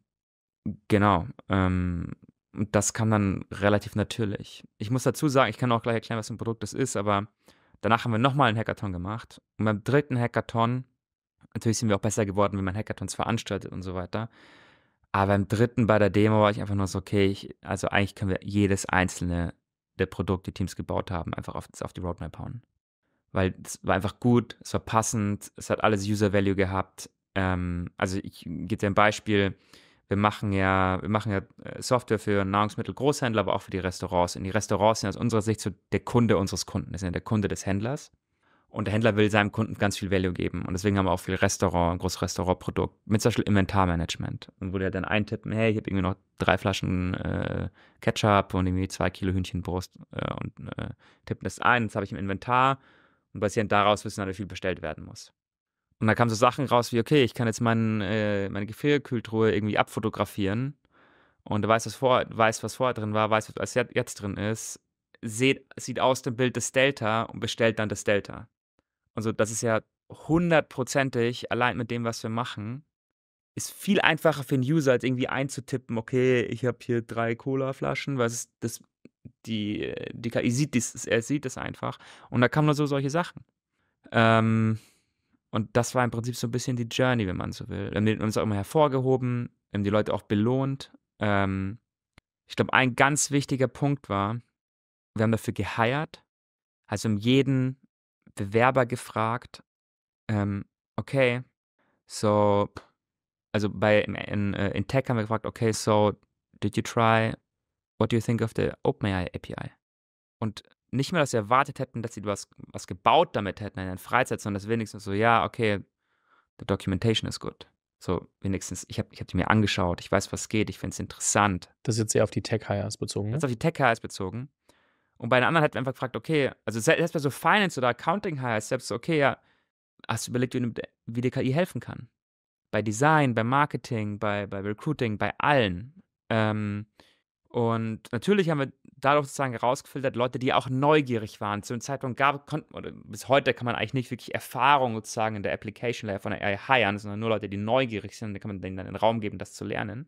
genau. Ähm, und das kam dann relativ natürlich. Ich muss dazu sagen, ich kann auch gleich erklären, was für ein Produkt das ist, aber danach haben wir nochmal einen Hackathon gemacht. Und beim dritten Hackathon, natürlich sind wir auch besser geworden, wenn man Hackathons veranstaltet und so weiter. Aber beim dritten bei der Demo war ich einfach nur so, okay, ich, also eigentlich können wir jedes einzelne der Produkte, die Teams gebaut haben, einfach auf, auf die Roadmap hauen. Weil es war einfach gut, es war passend, es hat alles User Value gehabt. Ähm, also ich gebe dir ein Beispiel wir machen ja, wir machen ja äh, Software für Nahrungsmittelgroßhändler, aber auch für die Restaurants. Und die Restaurants sind aus unserer Sicht so der Kunde unseres Kunden, das sind ja der Kunde des Händlers. Und der Händler will seinem Kunden ganz viel Value geben. Und deswegen haben wir auch viel Restaurant, ein großes Restaurantprodukt, mit zum Beispiel Inventarmanagement. Und wo der dann eintippen, hey, ich habe irgendwie noch drei Flaschen äh, Ketchup und irgendwie zwei Kilo Hühnchenbrust äh, und äh, tippen das ein, das habe ich im Inventar. Und basierend daraus wissen alle, wie viel bestellt werden muss. Und da kamen so Sachen raus wie, okay, ich kann jetzt meinen, äh, meine Gefrierkühltruhe irgendwie abfotografieren und du weißt, was, vor, weißt, was vorher drin war, weiß, was jetzt drin ist, sieht, sieht aus dem Bild des Delta und bestellt dann das Delta. Also das ist ja hundertprozentig, allein mit dem, was wir machen, ist viel einfacher für den User, als irgendwie einzutippen, okay, ich habe hier drei Cola-Flaschen, was ist das, die, die KI sieht das, er sieht das einfach. Und da kamen nur so solche Sachen. Ähm, und das war im Prinzip so ein bisschen die Journey, wenn man so will. Wir haben uns auch immer hervorgehoben, haben die Leute auch belohnt. Ähm, ich glaube, ein ganz wichtiger Punkt war, wir haben dafür geheiert, also um jeden Bewerber gefragt, ähm, okay, so, also bei in, in äh, Tech haben wir gefragt, okay, so, did you try, what do you think of the OpenAI API? Und nicht mehr, dass sie erwartet hätten, dass sie was, was gebaut damit hätten in der Freizeit, sondern dass wenigstens so, ja, okay, the documentation is good. So, wenigstens, ich habe ich hab die mir angeschaut, ich weiß, was geht, ich finde es interessant. Das ist jetzt sehr auf die Tech-Hires bezogen. Ne? Das ist auf die Tech-Hires bezogen. Und bei den anderen hätten wir einfach gefragt, okay, also selbst bei so Finance oder Accounting-Hires, selbst so, okay, ja, hast du überlegt, wie, wie dir KI helfen kann? Bei Design, bei Marketing, bei, bei Recruiting, bei allen. Ähm, und natürlich haben wir dadurch sozusagen herausgefiltert, Leute, die auch neugierig waren. Zu dem Zeitpunkt gab, konnten, oder bis heute kann man eigentlich nicht wirklich Erfahrung sozusagen in der Application Layer von der AI hiren, sondern nur Leute, die neugierig sind, da kann man denen dann den Raum geben, das zu lernen.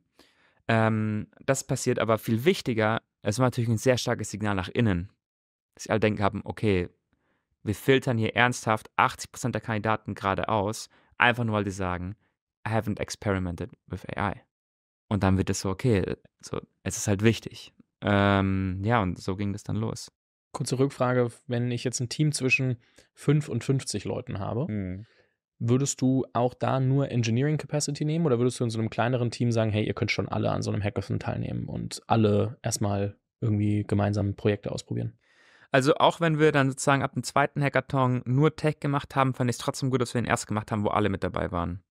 Ähm, das passiert aber viel wichtiger. Es war natürlich ein sehr starkes Signal nach innen. Dass sie alle denken haben, okay, wir filtern hier ernsthaft 80% der Kandidaten geradeaus, einfach nur weil die sagen, I haven't experimented with AI. Und dann wird es so, okay, so, es ist halt wichtig. Ähm, ja, und so ging das dann los. Kurze Rückfrage, wenn ich jetzt ein Team zwischen 5 und 50 Leuten habe, mhm. würdest du auch da nur Engineering Capacity nehmen oder würdest du in so einem kleineren Team sagen, hey, ihr könnt schon alle an so einem Hackathon teilnehmen und alle erstmal irgendwie gemeinsam Projekte ausprobieren? Also auch wenn wir dann sozusagen ab dem zweiten Hackathon nur Tech gemacht haben, fand ich es trotzdem gut, dass wir den erst gemacht haben, wo alle mit dabei waren.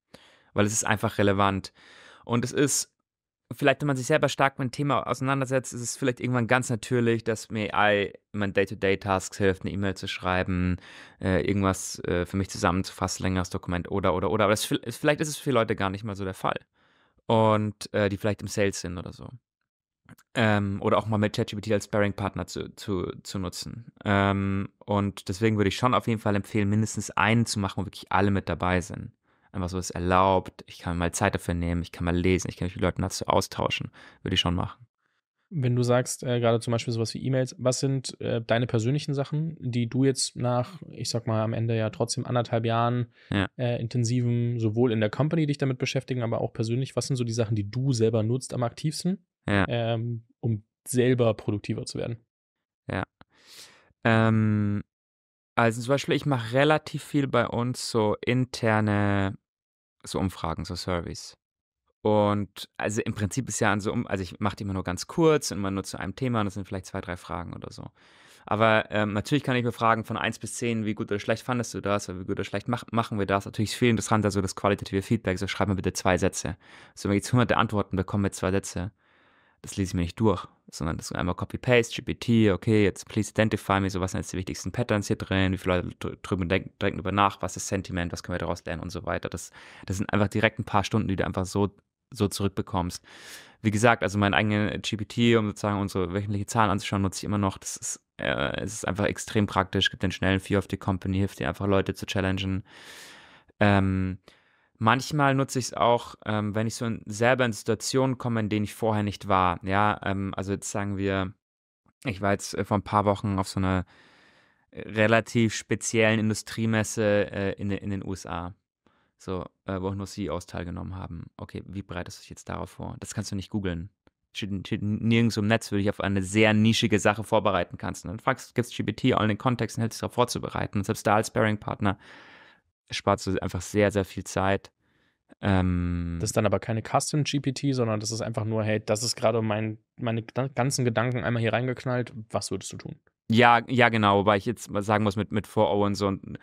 Weil es ist einfach relevant. Und es ist vielleicht, wenn man sich selber stark mit dem Thema auseinandersetzt, ist es vielleicht irgendwann ganz natürlich, dass mir AI meinen Day-to-Day-Tasks hilft, eine E-Mail zu schreiben, äh, irgendwas äh, für mich zusammenzufassen, längeres Dokument oder, oder, oder. Aber das, vielleicht ist es für Leute gar nicht mal so der Fall. Und äh, die vielleicht im Sales sind oder so. Ähm, oder auch mal mit ChatGPT als Sparing-Partner zu, zu, zu nutzen. Ähm, und deswegen würde ich schon auf jeden Fall empfehlen, mindestens einen zu machen, wo wirklich alle mit dabei sind. Einfach so ist erlaubt, ich kann mal Zeit dafür nehmen, ich kann mal lesen, ich kann mich mit Leuten dazu austauschen, würde ich schon machen. Wenn du sagst, äh, gerade zum Beispiel sowas wie E-Mails, was sind äh, deine persönlichen Sachen, die du jetzt nach, ich sag mal, am Ende ja trotzdem anderthalb Jahren ja. Äh, intensiven, sowohl in der Company dich damit beschäftigen, aber auch persönlich, was sind so die Sachen, die du selber nutzt am aktivsten, ja. ähm, um selber produktiver zu werden? Ja. Ähm, also zum Beispiel, ich mache relativ viel bei uns so interne so Umfragen, so Surveys. Und also im Prinzip ist ja an so, um also ich mache die immer nur ganz kurz, und immer nur zu einem Thema und das sind vielleicht zwei, drei Fragen oder so. Aber ähm, natürlich kann ich mir fragen von 1 bis 10, wie gut oder schlecht fandest du das oder wie gut oder schlecht mach machen wir das. Natürlich ist viel interessanter so das qualitative Feedback, so schreib mir bitte zwei Sätze. So, wenn ich jetzt hunderte Antworten bekomme mit zwei Sätze, das lese ich mir nicht durch, sondern das ist einmal Copy-Paste, GPT, okay, jetzt please identify me, so was sind jetzt die wichtigsten Patterns hier drin, wie viele Leute drüben denken, denken über nach, was ist Sentiment, was können wir daraus lernen und so weiter. Das, das sind einfach direkt ein paar Stunden, die du einfach so, so zurückbekommst. Wie gesagt, also mein eigenes GPT, um sozusagen unsere wöchentliche Zahlen anzuschauen, nutze ich immer noch. Das ist, äh, es ist einfach extrem praktisch, gibt den schnellen View of the Company, hilft dir einfach Leute zu challengen. Ähm, Manchmal nutze ich es auch, ähm, wenn ich so in, selber in Situationen komme, in denen ich vorher nicht war. Ja, ähm, also jetzt sagen wir, ich war jetzt äh, vor ein paar Wochen auf so einer äh, relativ speziellen Industriemesse äh, in, in, den USA. So, äh, wo auch nur CEOs teilgenommen haben. Okay, wie bereitest du dich jetzt darauf vor? Das kannst du nicht googeln. Steht, steht nirgends im Netz, wo du dich auf eine sehr nischige Sache vorbereiten kannst. Und ne? dann fragst, du, gibt es GPT all den Kontext und hältst dich darauf vorzubereiten. Und selbst da als Sparing-Partner sparst du einfach sehr, sehr viel Zeit. Ähm, das ist dann aber keine Custom GPT, sondern das ist einfach nur, hey, das ist gerade mein, meine ganzen Gedanken einmal hier reingeknallt, was würdest du tun? Ja, ja, genau, wobei ich jetzt sagen muss, mit, mit 4.0 und so, und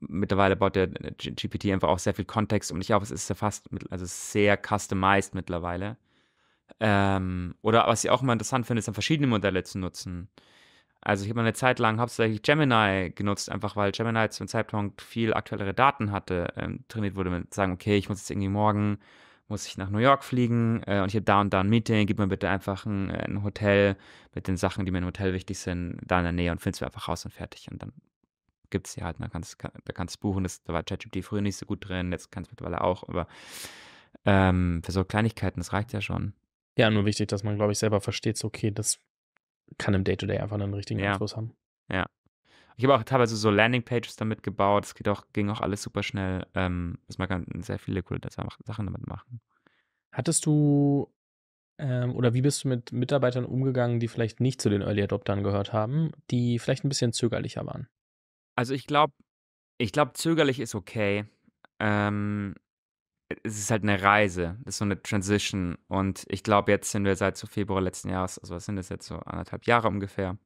mittlerweile baut der äh, GPT einfach auch sehr viel Kontext und ich glaube, es ist ja fast, also sehr customized mittlerweile. Ähm, oder was ich auch immer interessant finde, ist dann verschiedene Modelle zu nutzen. Also ich habe eine Zeit lang hauptsächlich Gemini genutzt, einfach weil Gemini zum Zeitpunkt viel aktuellere Daten hatte, ähm, trainiert wurde mit sagen, okay, ich muss jetzt irgendwie morgen, muss ich nach New York fliegen äh, und ich habe da und da ein Meeting, gib mir bitte einfach ein, äh, ein, Hotel mit den Sachen, die mir im Hotel wichtig sind, da in der Nähe und findest du einfach raus und fertig. Und dann gibt es sie halt, da kannst du buchen, das, da war ChatGPT früher nicht so gut drin, jetzt kann es mittlerweile auch, aber ähm, für so Kleinigkeiten, das reicht ja schon. Ja, nur wichtig, dass man, glaube ich, selber versteht, so, okay, das kann im Day-to-Day -Day einfach einen richtigen ja. haben. Ja. Ich habe auch teilweise so Landingpages damit gebaut. Es auch, ging auch alles super schnell. Ähm, also man kann sehr viele coole Sachen damit machen. Hattest du ähm, oder wie bist du mit Mitarbeitern umgegangen, die vielleicht nicht zu den Early Adoptern gehört haben, die vielleicht ein bisschen zögerlicher waren? Also ich glaube, ich glaube, zögerlich ist okay. Ähm, es ist halt eine Reise, das ist so eine Transition. Und ich glaube, jetzt sind wir seit so Februar letzten Jahres, also was sind das jetzt so anderthalb Jahre ungefähr,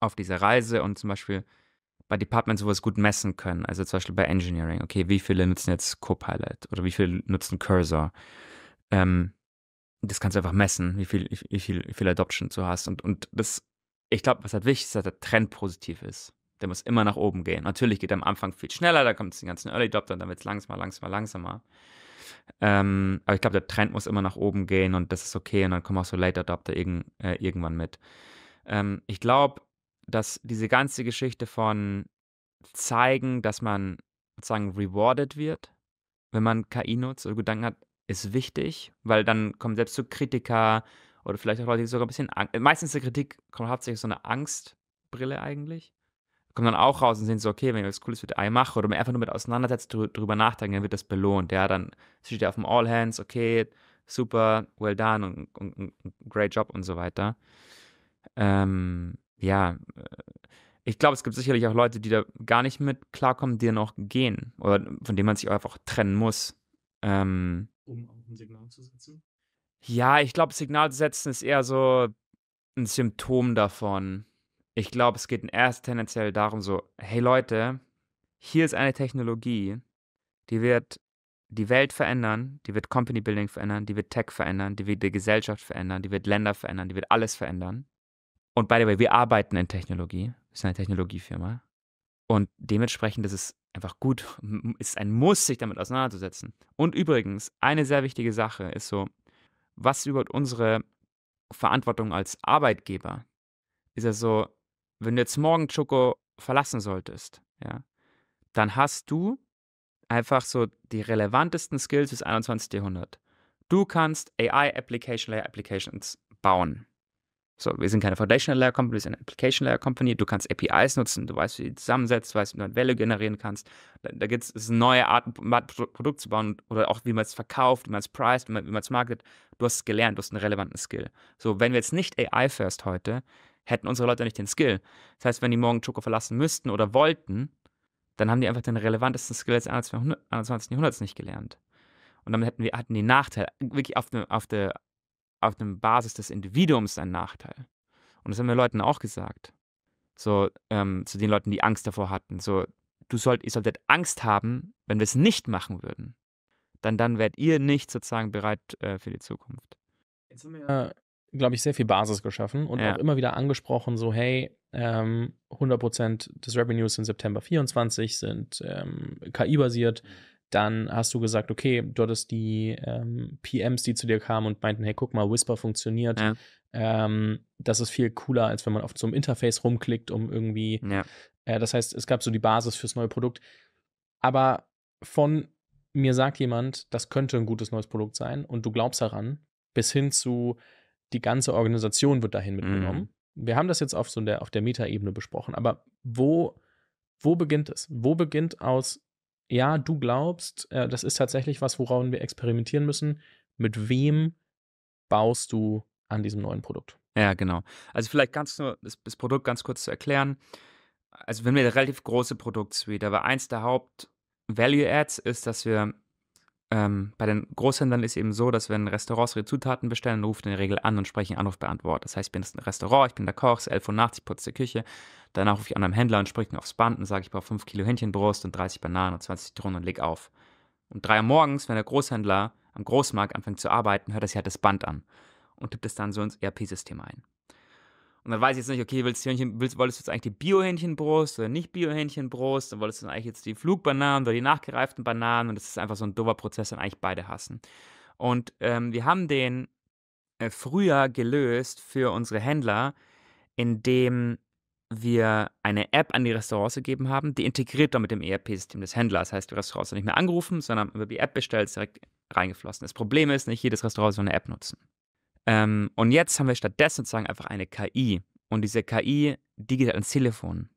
auf dieser Reise und zum Beispiel bei Departments, wo wir es gut messen können, also zum Beispiel bei Engineering, okay, wie viele nutzen jetzt Copilot oder wie viele nutzen Cursor? Ähm, das kannst du einfach messen, wie viel, wie viel, wie viel Adoption du hast. Und, und das, ich glaube, was halt wichtig ist, dass der Trend positiv ist. Der muss immer nach oben gehen. Natürlich geht er am Anfang viel schneller, da kommt es den ganzen Early Adopter und dann wird es langsamer, langsamer, langsamer. Ähm, aber ich glaube, der Trend muss immer nach oben gehen und das ist okay. Und dann kommen auch so Late Adapter irg äh, irgendwann mit. Ähm, ich glaube, dass diese ganze Geschichte von zeigen, dass man sozusagen rewarded wird, wenn man KI nutzt oder Gedanken hat, ist wichtig, weil dann kommen selbst so Kritiker oder vielleicht auch Leute, die sogar ein bisschen Angst. Meistens der Kritik kommt hauptsächlich so eine Angstbrille eigentlich kommen dann auch raus und sehen so, okay, wenn ich was Cooles mit AI mache oder mir einfach nur mit auseinandersetzt, drüber nachdenken, dann wird das belohnt. Ja, dann steht ja auf dem All Hands, okay, super, well done und, und, und great job und so weiter. Ähm, ja, äh, ich glaube, es gibt sicherlich auch Leute, die da gar nicht mit klarkommen, die dann auch gehen oder von denen man sich auch einfach trennen muss. Ähm, um auch ein Signal zu setzen? Ja, ich glaube, Signal zu setzen ist eher so ein Symptom davon ich glaube, es geht erst tendenziell darum, so, hey Leute, hier ist eine Technologie, die wird die Welt verändern, die wird Company Building verändern, die wird Tech verändern, die wird die Gesellschaft verändern, die wird Länder verändern, die wird alles verändern. Und by the way, wir arbeiten in Technologie, wir sind eine Technologiefirma. Und dementsprechend ist es einfach gut, ist ein Muss, sich damit auseinanderzusetzen. Und übrigens, eine sehr wichtige Sache ist so, was über unsere Verantwortung als Arbeitgeber? Ist ja so, wenn du jetzt morgen Choco verlassen solltest, ja, dann hast du einfach so die relevantesten Skills des 21. Jahrhunderts. Du kannst AI-Application Layer Applications bauen. So, wir sind keine Foundational Layer Company, wir sind eine Application Layer Company. Du kannst APIs nutzen, du weißt, wie du die zusammensetzt, du weißt, wie du eine Value generieren kannst. Da, da gibt es eine neue Art, ein Produkt zu bauen oder auch, wie man es verkauft, wie man es priced, wie man es marketet. Du hast es gelernt, du hast einen relevanten Skill. So, wenn wir jetzt nicht AI first heute, hätten unsere Leute nicht den Skill. Das heißt, wenn die morgen Choco verlassen müssten oder wollten, dann haben die einfach den relevantesten Skill des 21. Jahrhunderts nicht gelernt. Und damit hätten wir, hatten die Nachteil, wirklich auf der auf de, auf dem Basis des Individuums einen Nachteil. Und das haben wir Leuten auch gesagt. So, ähm, zu den Leuten, die Angst davor hatten. So, du sollt, ihr solltet Angst haben, wenn wir es nicht machen würden. Dann, dann wärt ihr nicht sozusagen bereit äh, für die Zukunft. Jetzt haben wir ja glaube ich, sehr viel Basis geschaffen und ja. auch immer wieder angesprochen, so hey, ähm, 100% des Revenues sind September 24 sind ähm, KI-basiert. Dann hast du gesagt, okay, dort ist die ähm, PMs, die zu dir kamen und meinten, hey, guck mal, Whisper funktioniert. Ja. Ähm, das ist viel cooler, als wenn man auf so einem Interface rumklickt, um irgendwie. Ja. Äh, das heißt, es gab so die Basis fürs neue Produkt. Aber von mir sagt jemand, das könnte ein gutes neues Produkt sein und du glaubst daran, bis hin zu, die ganze Organisation wird dahin mitgenommen. Mhm. Wir haben das jetzt auf so der, auf der Metaebene besprochen, aber wo, wo beginnt es? Wo beginnt aus, ja, du glaubst, äh, das ist tatsächlich was, woran wir experimentieren müssen, mit wem baust du an diesem neuen Produkt? Ja, genau. Also vielleicht ganz nur das, das Produkt ganz kurz zu erklären. Also wenn wir eine relativ große Produktsuite, aber eins der Haupt Value Adds ist, dass wir ähm, bei den Großhändlern ist eben so, dass wenn Restaurants ihre Zutaten bestellen, dann rufen in der Regel an und sprechen Anrufbeantworter. Das heißt, ich bin das Restaurant, ich bin der Koch, es ist 11.80 Uhr, putze die Küche. Danach rufe ich an einem Händler und spreche aufs Band und sage, ich brauche 5 Kilo Hähnchenbrust und 30 Bananen und 20 Zitronen und leg auf. Um 3 Uhr morgens, wenn der Großhändler am Großmarkt anfängt zu arbeiten, hört er sich halt das Band an und tippt es dann so ins ERP-System ein. Und dann weiß ich jetzt nicht, okay, willst, Hähnchen, willst, wolltest du jetzt eigentlich die Bio-Hähnchenbrust oder nicht Bio-Hähnchenbrust? Dann wolltest du eigentlich jetzt die Flugbananen oder die nachgereiften Bananen? Und das ist einfach so ein dober Prozess, den eigentlich beide hassen. Und ähm, wir haben den äh, früher gelöst für unsere Händler, indem wir eine App an die Restaurants gegeben haben, die integriert dann mit dem ERP-System des Händlers. Das heißt, die Restaurants haben nicht mehr angerufen, sondern über die App bestellt, direkt reingeflossen. Das Problem ist, nicht jedes Restaurant soll eine App nutzen. Ähm, und jetzt haben wir stattdessen sozusagen einfach eine KI. Und diese KI, die geht halt ans Telefon.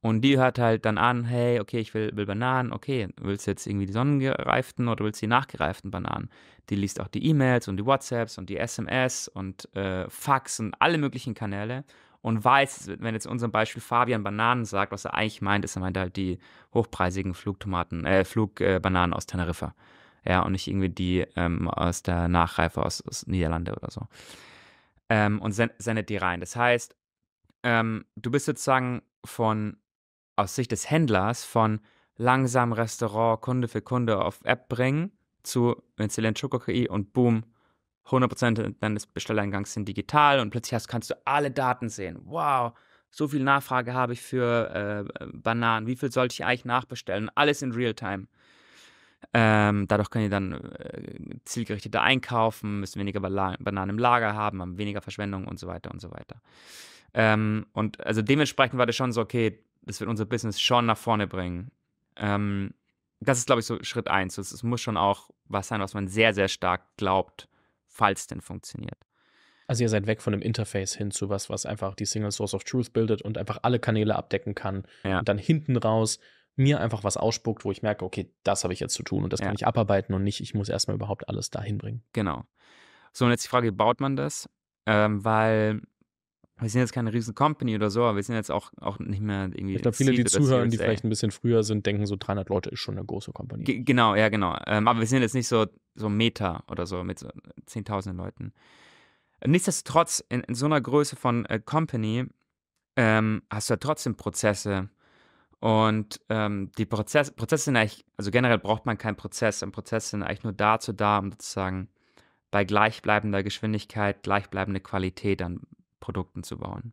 Und die hört halt dann an, hey, okay, ich will, will Bananen, okay, willst du jetzt irgendwie die sonnengereiften oder willst du die nachgereiften Bananen? Die liest auch die E-Mails und die WhatsApps und die SMS und äh, Fax und alle möglichen Kanäle und weiß, wenn jetzt in unserem Beispiel Fabian Bananen sagt, was er eigentlich meint, ist, er meint halt die hochpreisigen Flugtomaten, äh, Flugbananen aus Teneriffa. Ja, und nicht irgendwie die ähm, aus der Nachreife aus, aus Niederlande oder so. Ähm, und sen sendet die rein. Das heißt, ähm, du bist sozusagen von, aus Sicht des Händlers, von langsam Restaurant, Kunde für Kunde auf App bringen zu Installieren Schoko-KI und boom, 100% deines Bestelleingangs sind digital und plötzlich hast, kannst du alle Daten sehen. Wow, so viel Nachfrage habe ich für äh, Bananen, wie viel sollte ich eigentlich nachbestellen? Alles in Realtime. Ähm, dadurch können die dann äh, zielgerichteter einkaufen, müssen weniger Bananen im Lager haben, haben weniger Verschwendung und so weiter und so weiter. Ähm, und also dementsprechend war das schon so, okay, das wird unser Business schon nach vorne bringen. Ähm, das ist, glaube ich, so Schritt eins. Es, es muss schon auch was sein, was man sehr, sehr stark glaubt, falls denn funktioniert. Also ihr seid weg von einem Interface hin zu was, was einfach die Single Source of Truth bildet und einfach alle Kanäle abdecken kann. Ja. Und dann hinten raus mir einfach was ausspuckt, wo ich merke, okay, das habe ich jetzt zu tun und das ja. kann ich abarbeiten und nicht, ich muss erstmal überhaupt alles dahin bringen. Genau. So, und jetzt die Frage, wie baut man das? Ähm, weil wir sind jetzt keine riesen Company oder so, aber wir sind jetzt auch, auch nicht mehr irgendwie. Ich glaube, viele, die zuhören, die vielleicht ein bisschen früher sind, denken so 300 Leute ist schon eine große Company. G genau, ja, genau. Ähm, aber wir sind jetzt nicht so, so Meta oder so mit so 10.000 äh, Leuten. Nichtsdestotrotz, in, in, so einer Größe von äh, Company ähm, hast du ja trotzdem Prozesse, und ähm, die Prozess, Prozesse sind eigentlich, also generell braucht man keinen Prozess. Ein Prozess sind eigentlich nur dazu da, um sozusagen bei gleichbleibender Geschwindigkeit gleichbleibende Qualität an Produkten zu bauen.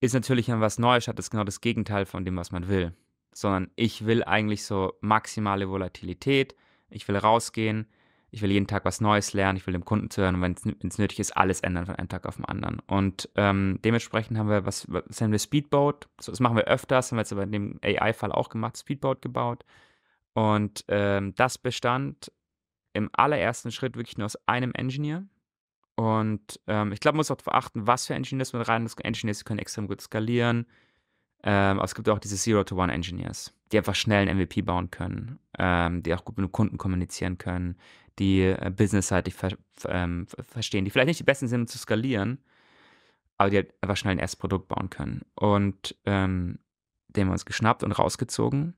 Ist natürlich dann was Neues, hat das genau das Gegenteil von dem, was man will. Sondern ich will eigentlich so maximale Volatilität, ich will rausgehen, ich will jeden Tag was Neues lernen, ich will dem Kunden zuhören und wenn es nötig ist, alles ändern von einem Tag auf den anderen. Und ähm, dementsprechend haben wir was, was haben wir Speedboat, das machen wir öfters, haben wir jetzt aber in dem AI-Fall auch gemacht, Speedboat gebaut. Und ähm, das bestand im allerersten Schritt wirklich nur aus einem Engineer. Und ähm, ich glaube, man muss auch darauf achten, was für Engineers man rein muss. Engineers können extrem gut skalieren. Ähm, aber es gibt auch diese Zero-to-One-Engineers, die einfach schnell einen MVP bauen können, ähm, die auch gut mit dem Kunden kommunizieren können, die äh, businessseitig ver ähm, verstehen, die vielleicht nicht die besten sind, um zu skalieren, aber die halt einfach schnell ein erstes Produkt bauen können. Und ähm, den haben wir uns geschnappt und rausgezogen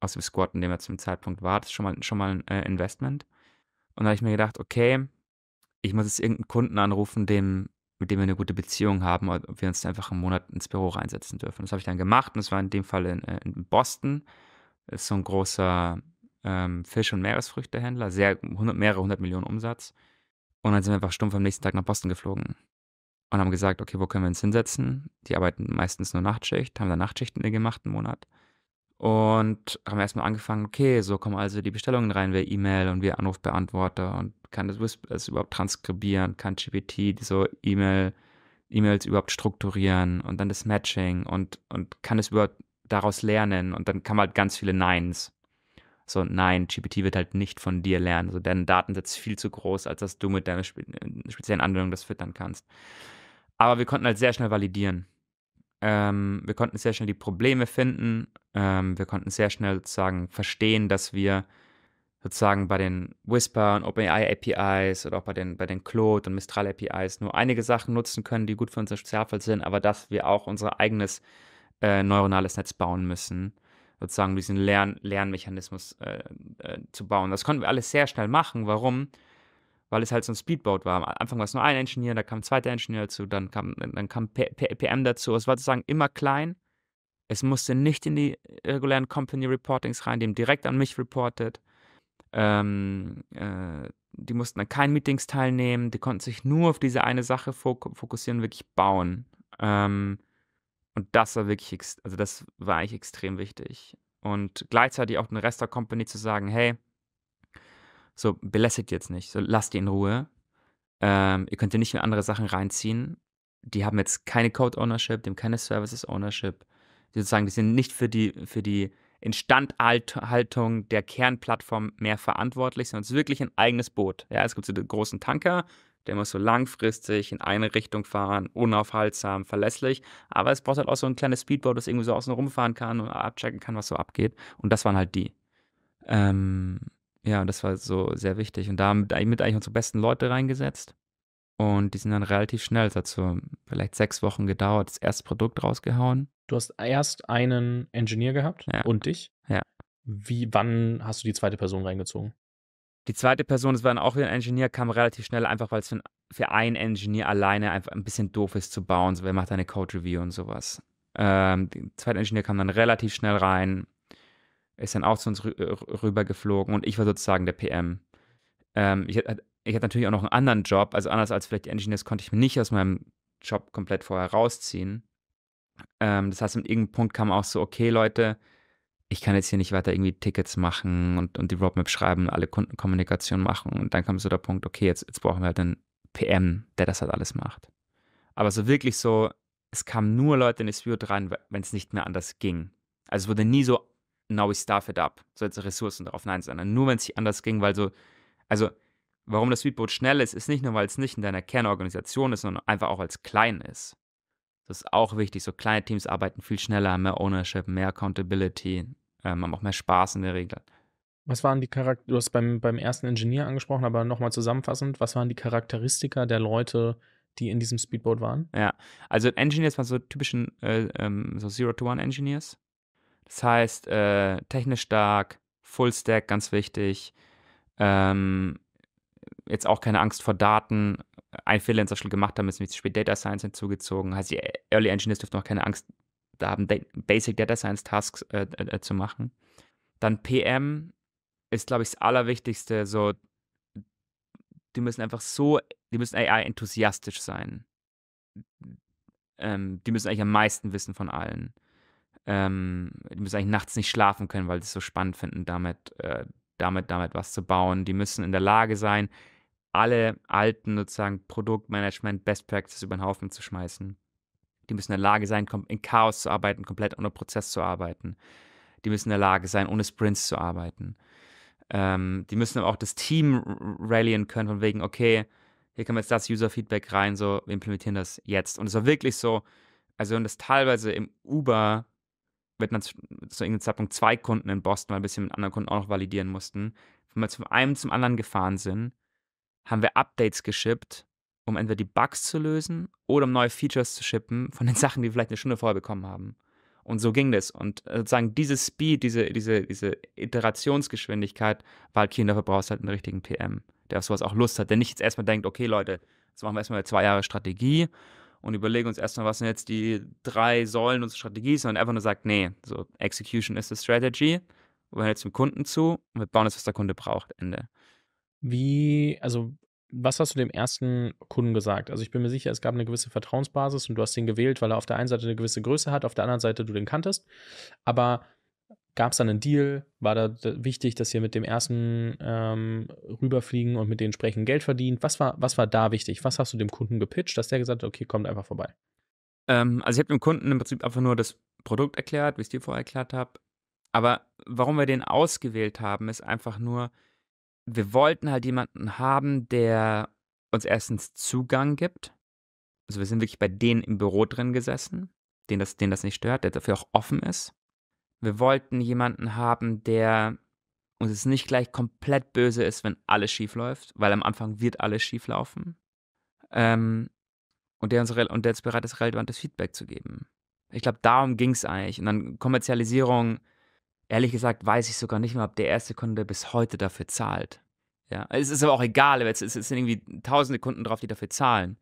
aus dem Squad, in dem er zum Zeitpunkt war. Das ist schon mal, schon mal ein äh, Investment. Und da habe ich mir gedacht, okay, ich muss jetzt irgendeinen Kunden anrufen, dem, mit dem wir eine gute Beziehung haben, ob wir uns einfach einen Monat ins Büro reinsetzen dürfen. Das habe ich dann gemacht und es war in dem Fall in, äh, in Boston. Das ist so ein großer ähm, Fisch- und Meeresfrüchtehändler, sehr, 100, mehrere hundert Millionen Umsatz. Und dann sind wir einfach stumpf am nächsten Tag nach Boston geflogen und haben gesagt, okay, wo können wir uns hinsetzen? Die arbeiten meistens nur Nachtschicht, haben dann Nachtschichten gemacht, einen Monat. Und haben erstmal angefangen, okay, so kommen also die Bestellungen rein via E-Mail und via Anrufbeantworter und kann das, das überhaupt transkribieren, kann GPT so E-Mail, E-Mails überhaupt strukturieren und dann das Matching und, und kann es überhaupt daraus lernen und dann kam halt ganz viele Neins so, nein, GPT wird halt nicht von dir lernen. also dein Datensatz ist viel zu groß, als dass du mit deiner spe äh, speziellen Anwendung das füttern kannst. Aber wir konnten halt sehr schnell validieren. Ähm, wir konnten sehr schnell die Probleme finden. Ähm, wir konnten sehr schnell sozusagen verstehen, dass wir sozusagen bei den Whisper und OpenAI APIs oder auch bei den, bei den Claude und Mistral APIs nur einige Sachen nutzen können, die gut für unseren Spezialfall sind, aber dass wir auch unser eigenes äh, neuronales Netz bauen müssen sozusagen diesen Lern Lernmechanismus äh, äh, zu bauen. Das konnten wir alles sehr schnell machen. Warum? Weil es halt so ein Speedboat war. Am Anfang war es nur ein Ingenieur, dann kam ein zweiter Ingenieur dazu, dann kam, dann kam P P PM dazu. Es war sozusagen immer klein. Es musste nicht in die regulären Company Reportings rein, die haben direkt an mich reportet. Ähm, äh, die mussten an keinen Meetings teilnehmen, die konnten sich nur auf diese eine Sache fok fokussieren, wirklich bauen. Ähm, und das war wirklich, also das war eigentlich extrem wichtig. Und gleichzeitig auch den Rest der Company zu sagen, hey, so belästigt jetzt nicht, so lasst die in Ruhe. Ähm, ihr könnt ihr nicht in andere Sachen reinziehen. Die haben jetzt keine Code Ownership, die haben keine Services Ownership. Die sozusagen, die sind nicht für die, für die Instandhaltung der Kernplattform mehr verantwortlich, sondern es ist wirklich ein eigenes Boot. Ja, es gibt so den großen Tanker der muss so langfristig in eine Richtung fahren, unaufhaltsam, verlässlich. Aber es braucht halt auch so ein kleines Speedboard, das irgendwie so außen rumfahren kann und abchecken kann, was so abgeht. Und das waren halt die. Ähm, ja, das war so sehr wichtig. Und da haben wir mit eigentlich unsere besten Leute reingesetzt. Und die sind dann relativ schnell, es hat so vielleicht sechs Wochen gedauert, das erste Produkt rausgehauen. Du hast erst einen Engineer gehabt ja. und dich. Ja. Wie, wann hast du die zweite Person reingezogen? Die zweite Person, das war dann auch wieder ein Engineer, kam relativ schnell einfach, weil es für, für einen Engineer alleine einfach ein bisschen doof ist zu bauen. So, wer macht eine Code-Review und sowas. Ähm, der zweite Engineer kam dann relativ schnell rein, ist dann auch zu uns äh, rübergeflogen und ich war sozusagen der PM. Ähm, ich, hatte, ich hatte natürlich auch noch einen anderen Job, also anders als vielleicht die Engineers konnte ich mich nicht aus meinem Job komplett vorher rausziehen. Ähm, das heißt, an irgendeinem Punkt kam auch so, okay, Leute, ich kann jetzt hier nicht weiter irgendwie Tickets machen und, und die Roadmap schreiben, alle Kundenkommunikation machen. Und dann kam so der Punkt, okay, jetzt, jetzt brauchen wir halt einen PM, der das halt alles macht. Aber so wirklich so, es kamen nur Leute in das Field rein, wenn es nicht mehr anders ging. Also es wurde nie so, now we staff it up, so jetzt Ressourcen drauf, nein, sondern nur, wenn es anders ging, weil so, also warum das Speedboot schnell ist, ist nicht nur, weil es nicht in deiner Kernorganisation ist, sondern einfach auch, weil es klein ist. Das ist auch wichtig. So kleine Teams arbeiten viel schneller, mehr Ownership, mehr Accountability, ähm, haben auch mehr Spaß in der Regel. Was waren die Charakter du hast beim, beim ersten Ingenieur angesprochen, aber nochmal zusammenfassend, was waren die Charakteristika der Leute, die in diesem Speedboat waren? Ja, also Engineers waren so typischen äh, ähm, so Zero-to-One-Engineers. Das heißt, äh, technisch stark, Full-Stack, ganz wichtig, ähm, jetzt auch keine Angst vor Daten. Ein Fehler Freelancer schon gemacht haben, ist wir zu spät Data Science hinzugezogen. Heißt, die Early Engineers dürfen auch keine Angst haben, Basic Data Science Tasks äh, äh, äh zu machen. Dann PM ist, glaube ich, das Allerwichtigste. So, die müssen einfach so, die müssen AI-enthusiastisch sein. Ähm, die müssen eigentlich am meisten wissen von allen. Ähm, die müssen eigentlich nachts nicht schlafen können, weil sie es so spannend finden, damit, äh, damit, damit was zu bauen. Die müssen in der Lage sein, alle alten sozusagen Produktmanagement Best Practices über den Haufen zu schmeißen. Die müssen in der Lage sein, in Chaos zu arbeiten, komplett ohne Prozess zu arbeiten. Die müssen in der Lage sein, ohne Sprints zu arbeiten. Ähm, die müssen aber auch das Team rallyen können, von wegen, okay, hier kann man jetzt das User-Feedback rein, so, wir implementieren das jetzt. Und es war wirklich so, also und das teilweise im Uber wird man zu, irgendeinem Zeitpunkt zwei Kunden in Boston, weil ein bisschen mit anderen Kunden auch noch validieren mussten, wenn wir zum einen zum anderen gefahren sind, haben wir Updates geschippt, um entweder die Bugs zu lösen oder um neue Features zu shippen von den Sachen, die wir vielleicht eine Stunde vorher bekommen haben. Und so ging das. Und äh, sozusagen diese Speed, diese, diese, diese Iterationsgeschwindigkeit war halt dafür brauchst halt einen richtigen PM, der auf sowas auch Lust hat, der nicht jetzt erstmal denkt, okay Leute, jetzt machen wir erstmal zwei Jahre Strategie und überlegen uns erstmal, was sind jetzt die drei Säulen unserer Strategie, sondern einfach nur sagt, nee, so Execution ist the Strategy, wir hören jetzt dem Kunden zu und wir bauen das, was der Kunde braucht, Ende. Wie, also, was hast du dem ersten Kunden gesagt? Also, ich bin mir sicher, es gab eine gewisse Vertrauensbasis und du hast den gewählt, weil er auf der einen Seite eine gewisse Größe hat, auf der anderen Seite du den kanntest. Aber gab es dann einen Deal? War da wichtig, dass ihr mit dem ersten ähm, rüberfliegen und mit denen sprechen Geld verdient? Was war, was war da wichtig? Was hast du dem Kunden gepitcht, dass der gesagt hat, okay, kommt einfach vorbei? Ähm, also, ich habe dem Kunden im Prinzip einfach nur das Produkt erklärt, wie ich es dir vorher erklärt habe. Aber warum wir den ausgewählt haben, ist einfach nur, wir wollten halt jemanden haben, der uns erstens Zugang gibt. Also wir sind wirklich bei denen im Büro drin gesessen, denen das, den das nicht stört, der dafür auch offen ist. Wir wollten jemanden haben, der uns jetzt nicht gleich komplett böse ist, wenn alles schief läuft, weil am Anfang wird alles schief laufen. Ähm, und der uns und der jetzt bereit ist, relevantes Feedback zu geben. Ich glaube, darum ging es eigentlich. Und dann Kommerzialisierung Ehrlich gesagt weiß ich sogar nicht mehr, ob der erste Kunde bis heute dafür zahlt. Ja, es ist aber auch egal, weil es, es sind irgendwie tausende Kunden drauf, die dafür zahlen.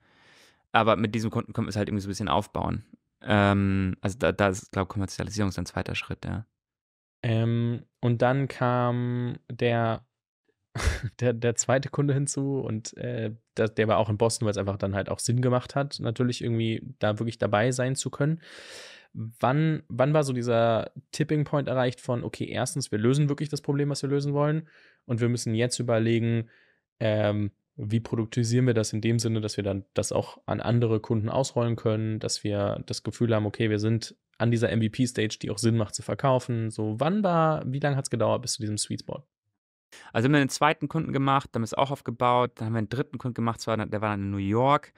Aber mit diesem Kunden können wir es halt irgendwie so ein bisschen aufbauen. Ähm, also da, da ist, glaube ich, Kommerzialisierung ist ein zweiter Schritt, ja. Ähm, und dann kam der, der, der zweite Kunde hinzu und äh, der, der, war auch in Boston, weil es einfach dann halt auch Sinn gemacht hat, natürlich irgendwie da wirklich dabei sein zu können wann, wann war so dieser Tipping Point erreicht von, okay, erstens, wir lösen wirklich das Problem, was wir lösen wollen und wir müssen jetzt überlegen, ähm, wie produktisieren wir das in dem Sinne, dass wir dann das auch an andere Kunden ausrollen können, dass wir das Gefühl haben, okay, wir sind an dieser MVP-Stage, die auch Sinn macht zu verkaufen. So, wann war, wie lange hat es gedauert bis zu diesem Sweet Spot? Also haben wir einen zweiten Kunden gemacht, dann haben es auch aufgebaut, dann haben wir einen dritten Kunden gemacht, der war dann in New York.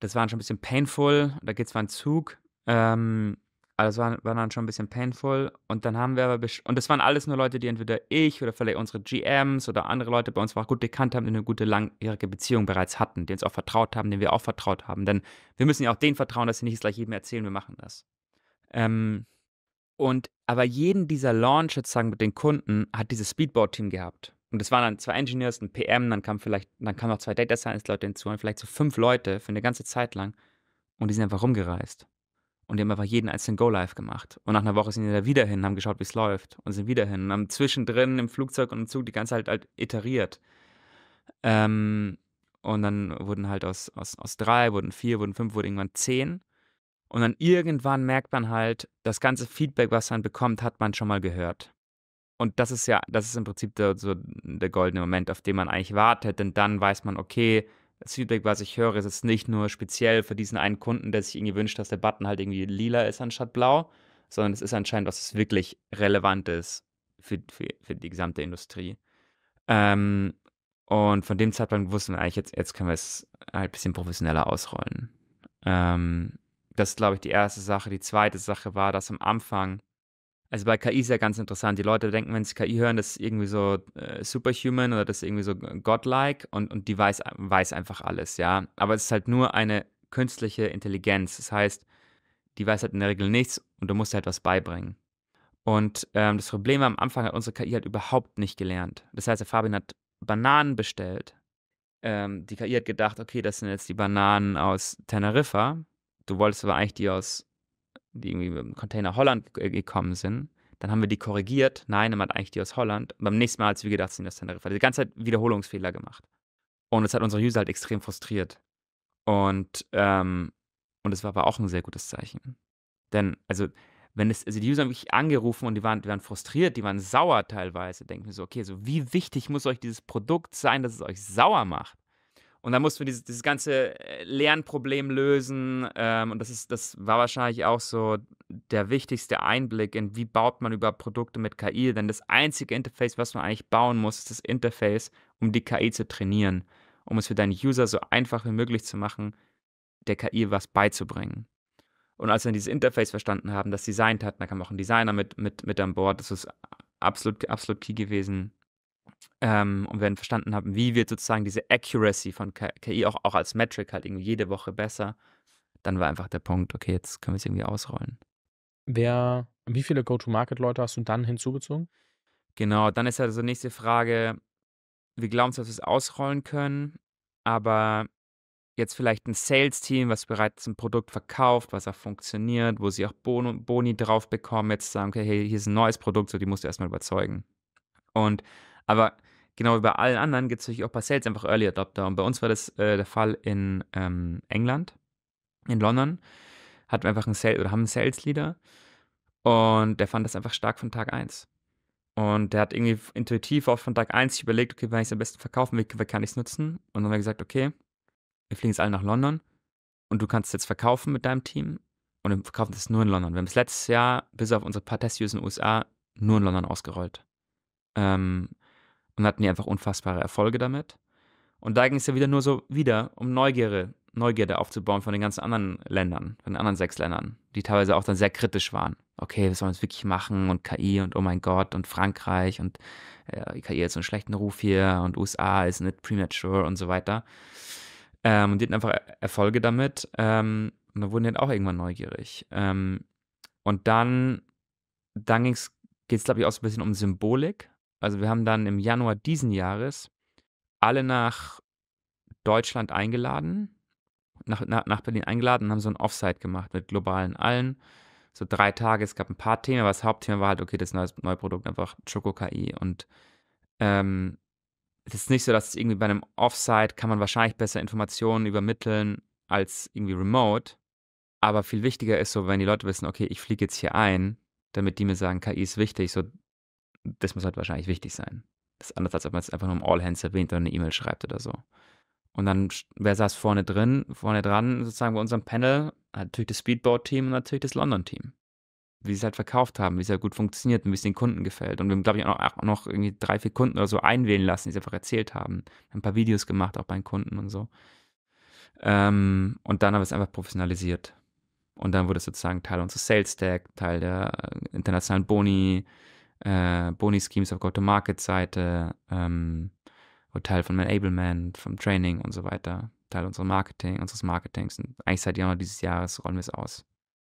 Das war schon ein bisschen painful. Da geht zwar ein Zug, ähm, also war, war dann schon ein bisschen painful. Und dann haben wir aber, und das waren alles nur Leute, die entweder ich oder vielleicht unsere GMs oder andere Leute bei uns auch gut bekannt haben, die eine gute langjährige Beziehung bereits hatten, die uns auch vertraut haben, denen wir auch vertraut haben. Denn wir müssen ja auch denen vertrauen, dass sie nicht gleich jedem erzählen, wir machen das. Ähm, und aber jeden dieser Launch sozusagen mit den Kunden hat dieses Speedboard-Team gehabt. Und es waren dann zwei Engineers, ein PM, dann kam vielleicht, dann kamen noch zwei Data Science-Leute hinzu und vielleicht so fünf Leute für eine ganze Zeit lang. Und die sind einfach rumgereist. Und die haben einfach jeden einzelnen Go-Live gemacht. Und nach einer Woche sind die da wieder hin, haben geschaut, wie es läuft und sind wieder hin. Und haben zwischendrin im Flugzeug und im Zug die ganze Zeit halt, halt iteriert. Ähm, und dann wurden halt aus, aus, aus drei, wurden vier, wurden fünf, wurden irgendwann zehn. Und dann irgendwann merkt man halt, das ganze Feedback, was man bekommt, hat man schon mal gehört. Und das ist ja, das ist im Prinzip der, so der goldene Moment, auf den man eigentlich wartet, denn dann weiß man, okay, das Feedback, was ich höre, ist jetzt nicht nur speziell für diesen einen Kunden, der sich irgendwie wünscht, dass der Button halt irgendwie lila ist anstatt blau, sondern es ist anscheinend, was wirklich relevant ist für, für, für die gesamte Industrie. Ähm, und von dem Zeitpunkt wussten wir eigentlich, jetzt, jetzt können wir es halt ein bisschen professioneller ausrollen. Ähm, das ist, glaube ich, die erste Sache. Die zweite Sache war, dass am Anfang also bei KI ist ja ganz interessant. Die Leute denken, wenn sie KI hören, das ist irgendwie so äh, superhuman oder das ist irgendwie so godlike und, und die weiß, weiß einfach alles, ja. Aber es ist halt nur eine künstliche Intelligenz. Das heißt, die weiß halt in der Regel nichts und du musst halt was beibringen. Und ähm, das Problem war, am Anfang hat unsere KI halt überhaupt nicht gelernt. Das heißt, der Fabian hat Bananen bestellt. Ähm, die KI hat gedacht, okay, das sind jetzt die Bananen aus Teneriffa. Du wolltest aber eigentlich die aus die irgendwie mit dem Container Holland äh, gekommen sind. Dann haben wir die korrigiert. Nein, man hat eigentlich die aus Holland. Und beim nächsten Mal, als wir gedacht sind, das Teneriffa. Die ganze Zeit Wiederholungsfehler gemacht. Und das hat unsere User halt extrem frustriert. Und, ähm, und es war aber auch ein sehr gutes Zeichen. Denn, also, wenn es, also die User haben mich angerufen und die waren, die waren frustriert, die waren sauer teilweise. Denken mir so, okay, so wie wichtig muss euch dieses Produkt sein, dass es euch sauer macht? Und dann mussten wir dieses, dieses ganze äh, Lernproblem lösen. Ähm, und das, ist, das war wahrscheinlich auch so der wichtigste Einblick in, wie baut man überhaupt Produkte mit KI. Denn das einzige Interface, was man eigentlich bauen muss, ist das Interface, um die KI zu trainieren, um es für deinen User so einfach wie möglich zu machen, der KI was beizubringen. Und als wir dieses Interface verstanden haben, das designt hat, da kam auch ein Designer mit, mit, mit an Bord, das ist absolut, absolut key gewesen, ähm, und wir verstanden haben, wie wird sozusagen diese Accuracy von KI auch, auch als Metric halt irgendwie jede Woche besser, dann war einfach der Punkt, okay, jetzt können wir es irgendwie ausrollen. Wer, wie viele Go-to-Market-Leute hast du dann hinzugezogen? Genau, dann ist ja so nächste Frage, wir glauben, dass wir es ausrollen können, aber jetzt vielleicht ein Sales-Team, was bereits ein Produkt verkauft, was auch funktioniert, wo sie auch Boni, Boni drauf bekommen, jetzt sagen, okay, hey, hier ist ein neues Produkt, so die musst du erstmal überzeugen. Und aber genau wie bei allen anderen gibt es natürlich auch bei Sales einfach Early Adopter. Und bei uns war das äh, der Fall in ähm, England, in London, hatten wir einfach einen Sales oder haben einen Sales Leader und der fand das einfach stark von Tag 1. Und der hat irgendwie intuitiv auch von Tag 1 sich überlegt, okay, wenn ich es am besten verkaufen will, kann ich es nutzen? Und dann haben wir gesagt, okay, wir fliegen jetzt alle nach London und du kannst es jetzt verkaufen mit deinem Team und wir verkaufen es nur in London. Wir haben es letztes Jahr, bis auf unsere paar Test-User in den USA, nur in London ausgerollt. Ähm, und hatten die einfach unfassbare Erfolge damit. Und da ging es ja wieder nur so wieder um Neugierde, Neugierde aufzubauen von den ganzen anderen Ländern, von den anderen sechs Ländern, die teilweise auch dann sehr kritisch waren. Okay, was sollen wir jetzt wirklich machen? Und KI und oh mein Gott und Frankreich und äh, die KI hat so einen schlechten Ruf hier und USA ist nicht premature und so weiter. Ähm, und die hatten einfach e-, Erfolge damit. Ähm, und dann wurden die dann halt auch irgendwann neugierig. Ähm, und dann, dann ging es, geht es glaube ich auch so ein bisschen um Symbolik. Also wir haben dann im Januar diesen Jahres alle nach Deutschland eingeladen, nach, nach, nach Berlin eingeladen und haben so ein Offsite gemacht mit globalen Allen. So drei Tage, es gab ein paar Themen, aber das Hauptthema war halt, okay, das neue, neue Produkt einfach Schoko-KI und ähm, es ist nicht so, dass es irgendwie bei einem Offsite kann man wahrscheinlich besser Informationen übermitteln als irgendwie remote. Aber viel wichtiger ist so, wenn die Leute wissen, okay, ich fliege jetzt hier ein, damit die mir sagen, KI ist wichtig. So, das muss halt wahrscheinlich wichtig sein. Das ist anders, als ob man es einfach nur im All Hands erwähnt oder eine E-Mail schreibt oder so. Und dann, wer saß vorne drin, vorne dran, sozusagen bei unserem Panel? Natürlich das speedboard team und natürlich das London-Team. Wie sie es halt verkauft haben, wie es halt gut funktioniert und wie es den Kunden gefällt. Und wir haben, glaube ich, auch noch, irgendwie drei, vier Kunden oder so einwählen lassen, die es einfach erzählt haben. Ein paar Videos gemacht, auch bei den Kunden und so. Ähm, und dann haben wir es einfach professionalisiert. Und dann wurde es sozusagen Teil unseres Sales Stack, Teil der äh, internationalen Boni, äh, Boni-Schemes auf Go-to-Market-Seite, ähm, Teil von Enablement, vom Training und so weiter. Teil unseres Marketing, unseres Marketings. Und eigentlich seit Januar dieses Jahres rollen wir es aus.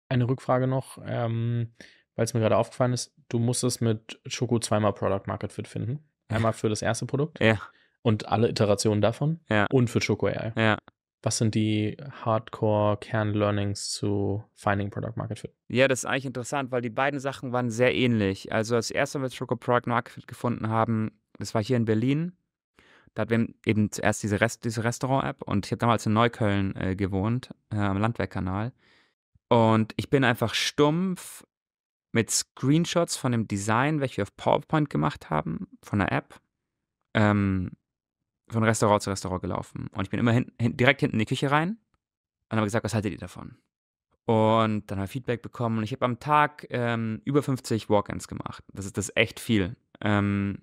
Eine Rückfrage noch, ähm, weil es mir gerade aufgefallen ist, du musstest mit Schoko zweimal Product Market Fit finden. Einmal für das erste Produkt. Ja. Und alle Iterationen davon. Ja. Und für Schoko AI. Ja was sind die Hardcore-Kern-Learnings zu Finding Product Market Fit? Ja, das ist eigentlich interessant, weil die beiden Sachen waren sehr ähnlich. Also das erste, was wir Product Market Fit gefunden haben, das war hier in Berlin. Da hatten wir eben zuerst diese, Rest, diese Restaurant-App und ich habe damals in Neukölln äh, gewohnt, äh, am Landwehrkanal. Und ich bin einfach stumpf mit Screenshots von dem Design, welches wir auf PowerPoint gemacht haben, von der App, ähm, von Restaurant zu Restaurant gelaufen. Und ich bin immer hin, hin, direkt hinten in die Küche rein und habe gesagt, was haltet ihr davon? Und dann habe ich Feedback bekommen. Und ich habe am Tag ähm, über 50 Walk-ins gemacht. Das ist, das ist echt viel. Ähm,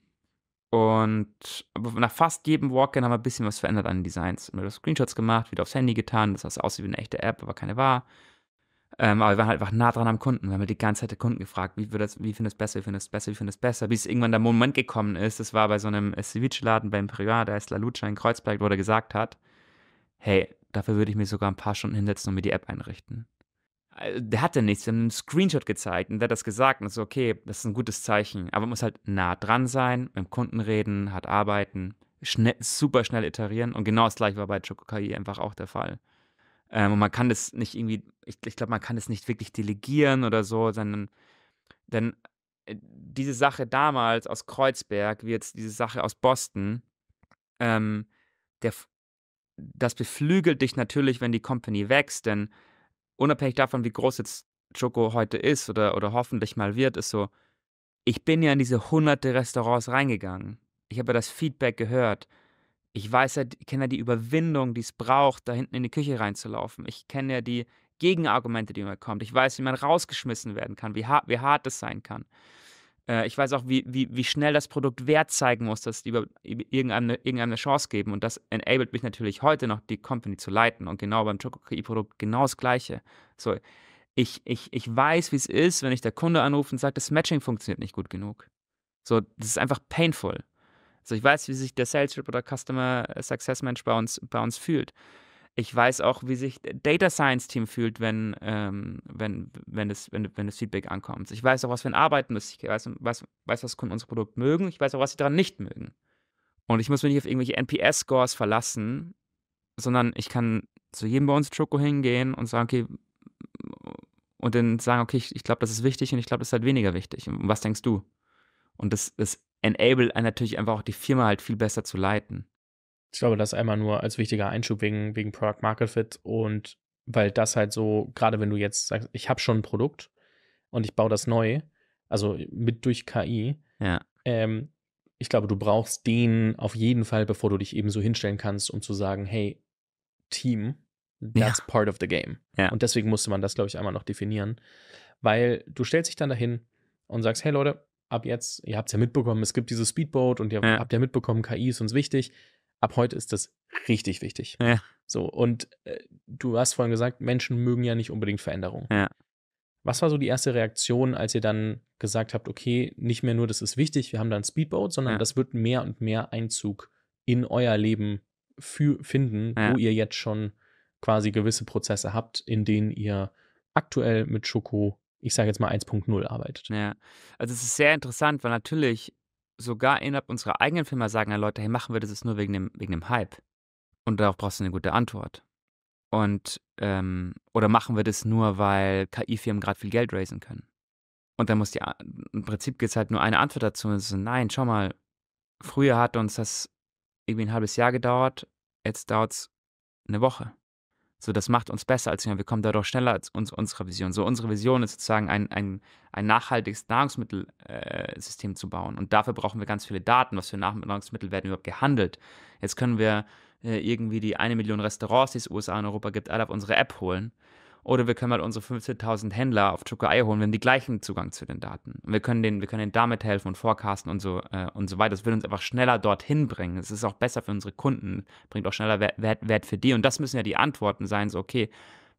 und nach fast jedem Walk-in haben wir ein bisschen was verändert an den Designs. wir haben Screenshots gemacht, wieder aufs Handy getan, dass das aussieht wie eine echte App, aber keine war. Ähm, aber wir waren halt einfach nah dran am Kunden. Wir haben halt die ganze Zeit den Kunden gefragt, wie, das, wie findest du es besser, wie findest du es besser, wie findest du es besser. Bis irgendwann der Moment gekommen ist, das war bei so einem Ceviche-Laden beim Privat, der heißt La Lucha in Kreuzberg, wo er gesagt hat, hey, dafür würde ich mir sogar ein paar Stunden hinsetzen und mir die App einrichten. Also, der hatte nichts, wir haben einen Screenshot gezeigt und der hat das gesagt und das ist okay, das ist ein gutes Zeichen. Aber man muss halt nah dran sein, mit dem Kunden reden, hart arbeiten, schnell, super schnell iterieren und genau das gleiche war bei Choco KI einfach auch der Fall. Ähm, und man kann das nicht irgendwie, ich, ich glaube, man kann das nicht wirklich delegieren oder so, sondern denn äh, diese Sache damals aus Kreuzberg, wie jetzt diese Sache aus Boston, ähm, der, das beflügelt dich natürlich, wenn die Company wächst, denn unabhängig davon, wie groß jetzt Choco heute ist oder, oder hoffentlich mal wird, ist so, ich bin ja in diese hunderte Restaurants reingegangen. Ich habe ja das Feedback gehört. Ich weiß ja, kenne ja die Überwindung, die es braucht, da hinten in die Küche reinzulaufen. Ich kenne ja die Gegenargumente, die man bekommt. Ich weiß, wie man rausgeschmissen werden kann, wie hart, wie hart es sein kann. Äh, ich weiß auch, wie, wie, wie schnell das Produkt Wert zeigen muss, dass die irgendeinem irgendeinem eine Chance geben. Und das enabled mich natürlich heute noch, die Company zu leiten. Und genau beim Choco-KI-Produkt genau das Gleiche. So, ich, ich, ich weiß, wie es ist, wenn ich der Kunde anrufe und sage, das Matching funktioniert nicht gut genug. So, das ist einfach painful. Also ich weiß, wie sich der Sales Rep oder Customer Success Mensch bei uns, bei uns fühlt. Ich weiß auch, wie sich Data Science Team fühlt, wenn, ähm, wenn, wenn, das, wenn, wenn das Feedback ankommt. Ich weiß auch, was wir arbeiten müssen. Ich weiß, weiß, weiß, was Kunden unser Produkt mögen. Ich weiß auch, was sie daran nicht mögen. Und ich muss mich nicht auf irgendwelche NPS-Scores verlassen, sondern ich kann zu jedem bei uns Choco hingehen und sagen, okay, und dann sagen, okay, ich, ich glaube, das ist wichtig und ich glaube, das ist halt weniger wichtig. Und was denkst du? Und das, das Enable natürlich einfach auch die Firma halt viel besser zu leiten. Ich glaube, das einmal nur als wichtiger Einschub wegen, wegen Product Market Fit und weil das halt so, gerade wenn du jetzt sagst, ich habe schon ein Produkt und ich baue das neu, also mit durch KI, ja. ähm, ich glaube, du brauchst den auf jeden Fall, bevor du dich eben so hinstellen kannst, um zu sagen, hey, Team, that's ja. part of the game. Ja. Und deswegen musste man das, glaube ich, einmal noch definieren, weil du stellst dich dann dahin und sagst, hey Leute, ab jetzt, ihr habt es ja mitbekommen, es gibt dieses Speedboat und ihr ja. habt ja mitbekommen, KI ist uns wichtig. Ab heute ist das richtig wichtig. Ja. So, und äh, du hast vorhin gesagt, Menschen mögen ja nicht unbedingt Veränderungen. Ja. Was war so die erste Reaktion, als ihr dann gesagt habt, okay, nicht mehr nur das ist wichtig, wir haben da ein Speedboat, sondern ja. das wird mehr und mehr Einzug in euer Leben finden, ja. wo ihr jetzt schon quasi gewisse Prozesse habt, in denen ihr aktuell mit Schoko ich sage jetzt mal 1.0 arbeitet. Ja, also es ist sehr interessant, weil natürlich sogar innerhalb unserer eigenen Firma sagen ja Leute, hey, machen wir das jetzt nur wegen dem, wegen dem Hype. Und darauf brauchst du eine gute Antwort. Und, ähm, oder machen wir das nur, weil KI-Firmen gerade viel Geld raisen können? Und dann muss die, im Prinzip gibt es halt nur eine Antwort dazu. Und nein, schau mal, früher hat uns das irgendwie ein halbes Jahr gedauert, jetzt dauert es eine Woche. So, das macht uns besser als Hühner. Wir kommen dadurch schneller als uns, unsere Vision. So, unsere Vision ist sozusagen ein, ein, ein nachhaltiges Nahrungsmittelsystem zu bauen. Und dafür brauchen wir ganz viele Daten. Was für Nahrungsmittel werden überhaupt gehandelt? Jetzt können wir äh, irgendwie die eine Million Restaurants, die es USA und Europa gibt, alle auf unsere App holen oder wir können halt unsere 15.000 Händler auf Choco.io holen, wir haben die gleichen Zugang zu den Daten. Und wir können den, wir können denen damit helfen und forecasten und so, äh, und so weiter. Das wird uns einfach schneller dorthin bringen. Es ist auch besser für unsere Kunden, bringt auch schneller Wert, Wert, Wert für die. Und das müssen ja die Antworten sein, so, okay,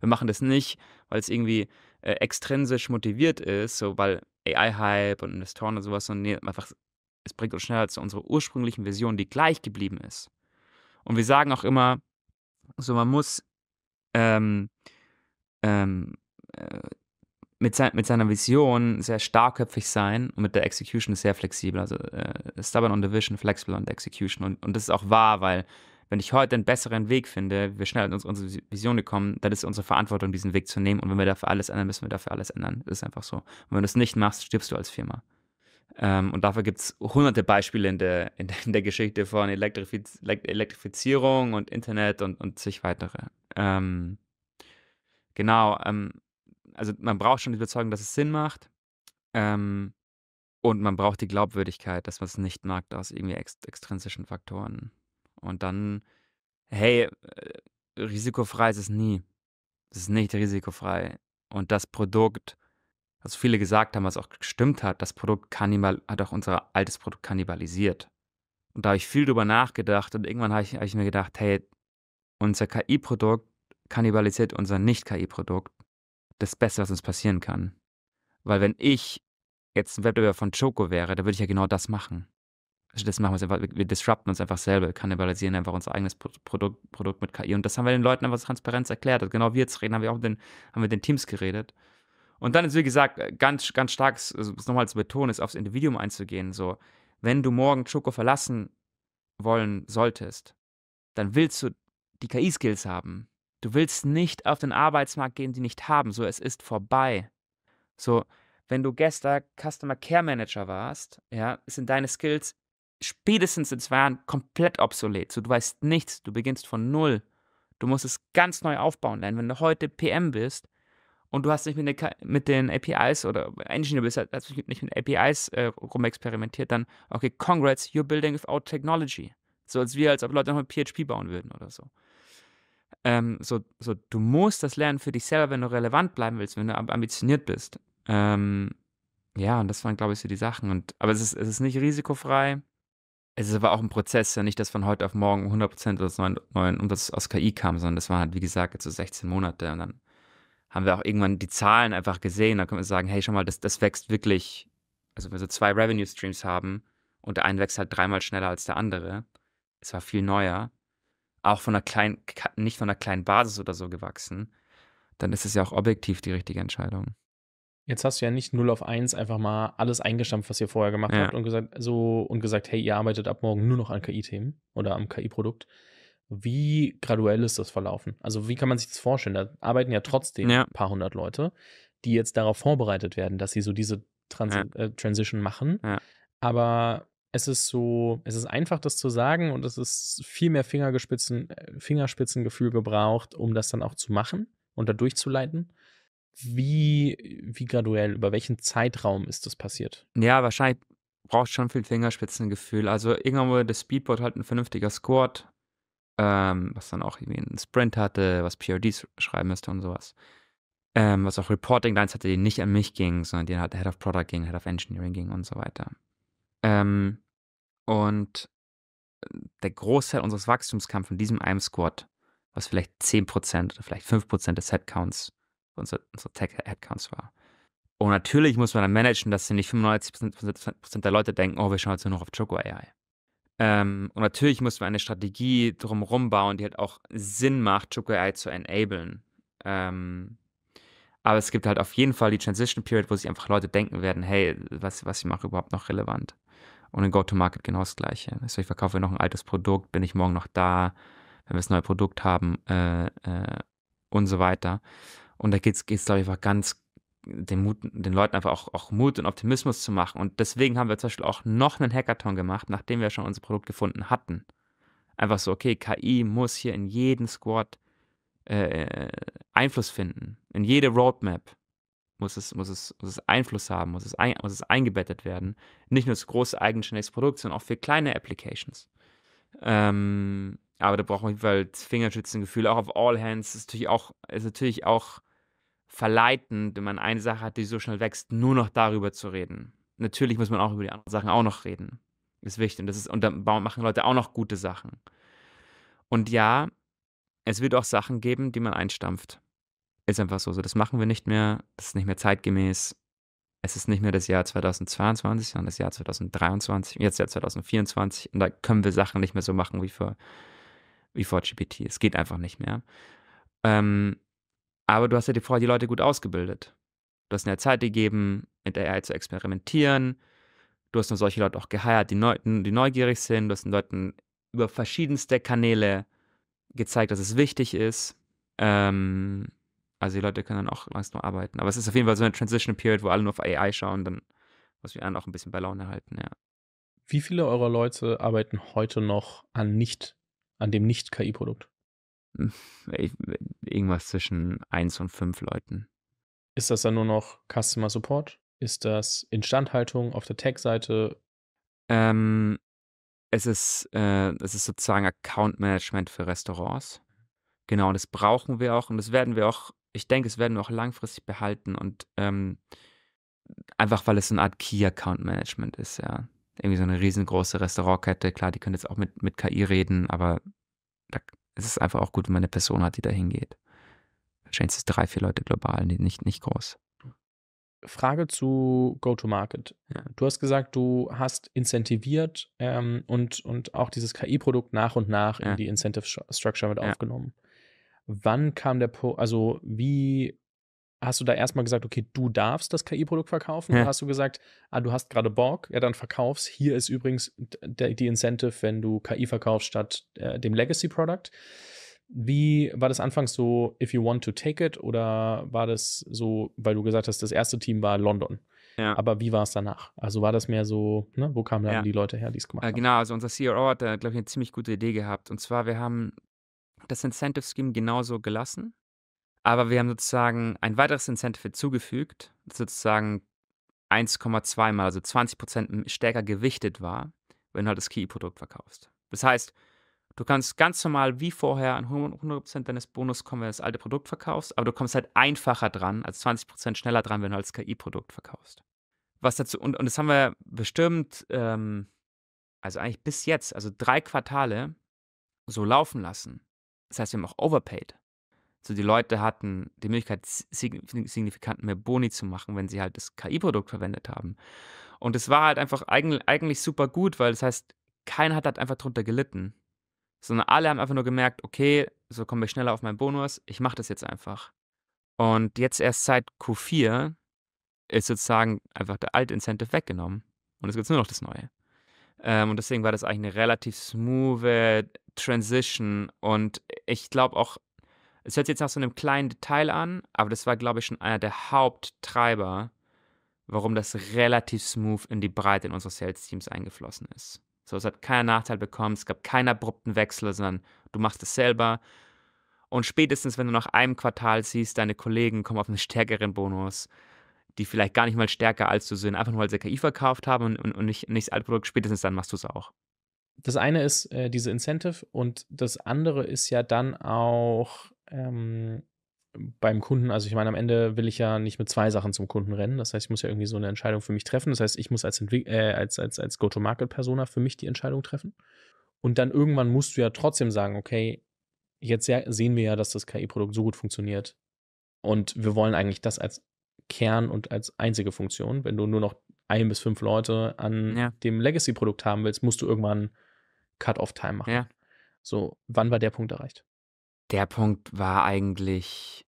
wir machen das nicht, weil es irgendwie äh, extrinsisch motiviert ist, so, weil AI-Hype und Investoren und sowas, sondern nee, einfach, es bringt uns schneller zu unserer ursprünglichen Vision, die gleich geblieben ist. Und wir sagen auch immer, so, man muss, ähm, ähm, äh, mit, sein, mit, seiner Vision sehr starkköpfig sein und mit der Execution sehr flexibel. Also äh, stubborn on the vision, flexible on the execution. Und, und das ist auch wahr, weil wenn ich heute einen besseren Weg finde, wir schnell in unsere Vision gekommen, dann ist es unsere Verantwortung, diesen Weg zu nehmen. Und wenn wir dafür alles ändern, müssen wir dafür alles ändern. Das ist einfach so. Und wenn du das nicht machst, stirbst du als Firma. Ähm, und dafür gibt es hunderte Beispiele in der, in der, in der Geschichte von Elektrifiz Elektrifizierung und Internet und, und zig weitere. Ähm, Genau, ähm, also man braucht schon die Überzeugung, dass es Sinn macht. Ähm, und man braucht die Glaubwürdigkeit, dass man es nicht mag aus irgendwie ex extrinsischen Faktoren. Und dann, hey, äh, risikofrei ist es nie. Es ist nicht risikofrei. Und das Produkt, was viele gesagt haben, was auch gestimmt hat, das Produkt Kannibal hat auch unser altes Produkt kannibalisiert. Und da habe ich viel drüber nachgedacht und irgendwann habe ich, hab ich mir gedacht, hey, unser KI-Produkt kannibalisiert unser Nicht-KI-Produkt das Beste, was uns passieren kann. Weil wenn ich jetzt ein Wettbewerber von Choco wäre, dann würde ich ja genau das machen. Also das machen wir, einfach, wir disrupten uns einfach selber, kannibalisieren einfach unser eigenes Produkt, Produkt mit KI. Und das haben wir den Leuten einfach Transparenz erklärt. Also genau wie jetzt reden, haben wir auch den, haben wir den Teams geredet. Und dann ist, wie gesagt, ganz, ganz stark, also nochmal zu betonen, ist aufs Individuum einzugehen. So, wenn du morgen Choco verlassen wollen solltest, dann willst du die KI-Skills haben. Du willst nicht auf den Arbeitsmarkt gehen, die nicht haben. So, es ist vorbei. So, wenn du gestern Customer Care Manager warst, ja, sind deine Skills spätestens in zwei Jahren komplett obsolet. So, du weißt nichts, du beginnst von null. Du musst es ganz neu aufbauen lernen. Wenn du heute PM bist und du hast nicht mit, den, mit den APIs oder Engineer bist, hast du nicht mit APIs äh, rumexperimentiert, dann, okay, congrats, you're building without technology. So als wir, als ob Leute noch mit PHP bauen würden oder so. Ähm, so, so, du musst das lernen für dich selber, wenn du relevant bleiben willst, wenn du ambitioniert bist. Ähm, ja, und das waren, glaube ich, so die Sachen. Und, aber es ist, es ist nicht risikofrei. Es ist aber auch ein Prozess, ja nicht, dass von heute auf morgen 100% des neuen, neuen Umsatzes aus KI kam, sondern das waren halt, wie gesagt, jetzt so 16 Monate. Und dann haben wir auch irgendwann die Zahlen einfach gesehen. Da können wir sagen, hey, schau mal, das, das wächst wirklich. Also wenn wir so zwei Revenue Streams haben und der eine wächst halt dreimal schneller als der andere. Es war viel neuer auch von einer kleinen, nicht von einer kleinen Basis oder so gewachsen, dann ist es ja auch objektiv die richtige Entscheidung. Jetzt hast du ja nicht 0 auf 1 einfach mal alles eingestampft, was ihr vorher gemacht ja. habt und gesagt, so und gesagt, hey, ihr arbeitet ab morgen nur noch an KI-Themen oder am KI-Produkt. Wie graduell ist das verlaufen? Also, wie kann man sich das vorstellen? Da arbeiten ja trotzdem ja. ein paar hundert Leute, die jetzt darauf vorbereitet werden, dass sie so diese Trans ja. äh, Transition machen. Aber es ist so, es ist einfach, das zu sagen und es ist viel mehr Fingergespitzen, äh, Fingerspitzengefühl gebraucht, um das dann auch zu machen und da durchzuleiten. Wie, wie graduell, über welchen Zeitraum ist das passiert? Ja, wahrscheinlich braucht schon viel Fingerspitzengefühl. Also irgendwann wurde das Speedboard halt ein vernünftiger Squad, ähm, was dann auch irgendwie einen Sprint hatte, was PRDs schreiben müsste und sowas. Ähm, was auch Reporting Lines hatte, die nicht an mich ging, sondern die halt Head of Product ging, Head of Engineering ging und so weiter. Ähm, und äh, der Großteil unseres Wachstums kam von diesem einem Squad, was vielleicht 10% oder vielleicht 5% des Headcounts, unserer unsere Tech-Headcounts war. Und natürlich muss man dann managen, dass sie nicht 95% der Leute denken, oh, wir schauen jetzt nur noch auf Choco AI. Ähm, und natürlich muss man eine Strategie drumherum bauen, die halt auch Sinn macht, Choco AI zu enablen. Ähm, aber es gibt halt auf jeden Fall die Transition Period, wo sich einfach Leute denken werden, hey, was, was ich mache, überhaupt noch relevant. Und in Go-to-Market genau das Gleiche. Also ich verkaufe noch ein altes Produkt, bin ich morgen noch da, wenn wir das neue Produkt haben äh, äh, und so weiter. Und da geht es, glaube ich, einfach ganz den, Mut, den Leuten einfach auch, auch Mut und Optimismus zu machen. Und deswegen haben wir zum Beispiel auch noch einen Hackathon gemacht, nachdem wir schon unser Produkt gefunden hatten. Einfach so, okay, KI muss hier in jeden Squad äh, äh Einfluss finden, in jede Roadmap muss es, muss es, muss es Einfluss haben, muss es, ein, muss es eingebettet werden. Nicht nur das große eigenständiges Produkt, sondern auch für kleine Applications. Ähm, aber da braucht man auf jeden Fall das Fingerschützengefühl, auch auf All Hands. Ist natürlich auch, ist natürlich auch verleitend, wenn man eine Sache hat, die so schnell wächst, nur noch darüber zu reden. Natürlich muss man auch über die anderen Sachen auch noch reden. Ist wichtig. Und, das ist, und dann machen Leute auch noch gute Sachen. Und ja, es wird auch Sachen geben, die man einstampft. Ist einfach so, so. Also, das machen wir nicht mehr. Das ist nicht mehr zeitgemäß. Es ist nicht mehr das Jahr 2022, sondern das Jahr 2023, jetzt Jahr 2024. Und da können wir Sachen nicht mehr so machen wie vor, wie vor GPT. Es geht einfach nicht mehr. Ähm, aber du hast ja vorher die Leute gut ausgebildet. Du hast ihnen ja Zeit gegeben, mit AI zu experimentieren. Du hast nur solche Leute auch geheiert, die, neu, die neugierig sind. Du hast den Leuten über verschiedenste Kanäle gezeigt, dass es wichtig ist. Ähm, also die Leute können dann auch langsam arbeiten. Aber es ist auf jeden Fall so eine Transition Period, wo alle nur auf AI schauen, dann muss wir einen auch ein bisschen bei Laune halten, ja. Wie viele eurer Leute arbeiten heute noch an nicht, an dem Nicht-KI-Produkt? Hm, irgendwas zwischen eins und fünf Leuten. Ist das dann nur noch Customer Support? Ist das Instandhaltung auf der Tech-Seite? Ähm, es ist, äh, es ist sozusagen Account Management für Restaurants. Genau, und das brauchen wir auch und das werden wir auch ich denke, es werden wir auch langfristig behalten und ähm, einfach, weil es so eine Art Key-Account-Management ist, ja. Irgendwie so eine riesengroße Restaurantkette, klar, die können jetzt auch mit, mit KI reden, aber da, es ist einfach auch gut, wenn man eine Person hat, die da hingeht. Wahrscheinlich sind es drei, vier Leute global, nicht, nicht groß. Frage zu Go-to-Market. Ja. Du hast gesagt, du hast incentiviert ähm, und, und auch dieses KI-Produkt nach und nach ja. in die Incentive Structure mit ja. aufgenommen. Wann kam der Punkt, also wie hast du da erstmal gesagt, okay, du darfst das KI-Produkt verkaufen? Ja. Oder hast du gesagt, ah, du hast gerade Borg, ja, dann verkaufst. Hier ist übrigens die Incentive, wenn du KI verkaufst statt äh, dem Legacy-Product. Wie war das anfangs so, if you want to take it? Oder war das so, weil du gesagt hast, das erste Team war London? Ja. Aber wie war es danach? Also war das mehr so, ne, wo kamen dann ja. die Leute her, die es gemacht äh, haben? Genau, also unser CRO hat da, glaube ich, eine ziemlich gute Idee gehabt. Und zwar, wir haben das Incentive Scheme genauso gelassen, aber wir haben sozusagen ein weiteres Incentive hinzugefügt, das sozusagen 1,2 mal, also 20 Prozent stärker gewichtet war, wenn du halt das Key-Produkt verkaufst. Das heißt, du kannst ganz normal wie vorher an 100 Prozent deines Bonus kommen, wenn du das alte Produkt verkaufst, aber du kommst halt einfacher dran, also 20 Prozent schneller dran, wenn du halt das KI-Produkt verkaufst. Was dazu, und, und das haben wir bestimmt, ähm, also eigentlich bis jetzt, also drei Quartale so laufen lassen. Das heißt, wir haben auch overpaid. Also die Leute hatten die Möglichkeit, signifikant mehr Boni zu machen, wenn sie halt das KI-Produkt verwendet haben. Und es war halt einfach eigentlich super gut, weil das heißt, keiner hat halt einfach drunter gelitten. Sondern alle haben einfach nur gemerkt, okay, so komme ich schneller auf meinen Bonus, ich mache das jetzt einfach. Und jetzt erst seit Q4 ist sozusagen einfach der alte Incentive weggenommen. Und es gibt nur noch das Neue. Ähm, und deswegen war das eigentlich eine relativ smooth Transition. Und ich glaube auch, es hört sich jetzt nach so einem kleinen Detail an, aber das war, glaube ich, schon einer der Haupttreiber, warum das relativ smooth in die Breite in unsere Sales-Teams eingeflossen ist. So, es hat keinen Nachteil bekommen, es gab keinen abrupten Wechsel, sondern du machst es selber. Und spätestens, wenn du nach einem Quartal siehst, deine Kollegen kommen auf einen stärkeren Bonus, die vielleicht gar nicht mal stärker als du sind, einfach nur weil sie KI verkauft haben und, und, und nicht, nicht das Altprodukt, spätestens dann machst du es auch. Das eine ist äh, diese Incentive und das andere ist ja dann auch ähm, beim Kunden, also ich meine, am Ende will ich ja nicht mit zwei Sachen zum Kunden rennen. Das heißt, ich muss ja irgendwie so eine Entscheidung für mich treffen. Das heißt, ich muss als, Entwick äh, als, als, als Go-to-Market-Persona für mich die Entscheidung treffen. Und dann irgendwann musst du ja trotzdem sagen, okay, jetzt sehen wir ja, dass das KI-Produkt so gut funktioniert. Und wir wollen eigentlich das als Kern und als einzige Funktion. Wenn du nur noch ein bis fünf Leute an ja. dem Legacy-Produkt haben willst, musst du irgendwann Cut-off-Time machen. Ja. So, wann war der Punkt erreicht? Der Punkt war eigentlich